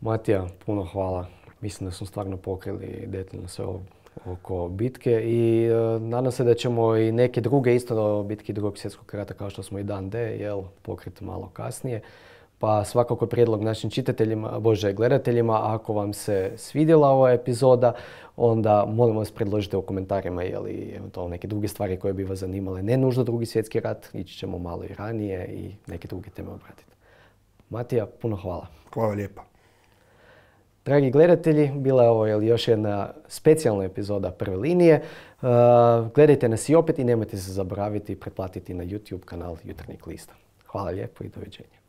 Matija, puno hvala. Mislim da smo stvarno pokrili detaljno sve ovo oko bitke i e, nadam se da ćemo i neke druge isto bitke drugog svjetskog rata kao što smo i dan D, jel, pokriti malo kasnije. Pa svakako prijedlog našim čitateljima, bože gledateljima, ako vam se svidjela ova epizoda, onda molim vas predložite u komentarima je li neke druge stvari koje bi vas zanimale. Ne nužno drugi svjetski rat, ići ćemo malo i ranije i neke druge teme obratiti. Matija, puno hvala. Hvala lijepa. Dragi gledatelji, bila je ovo još jedna specijalna epizoda Prve linije. Uh, gledajte nas i opet i nemojte se zaboraviti pretplatiti na YouTube kanal Jutarnjeg lista. Hvala lijepo i doviđenja.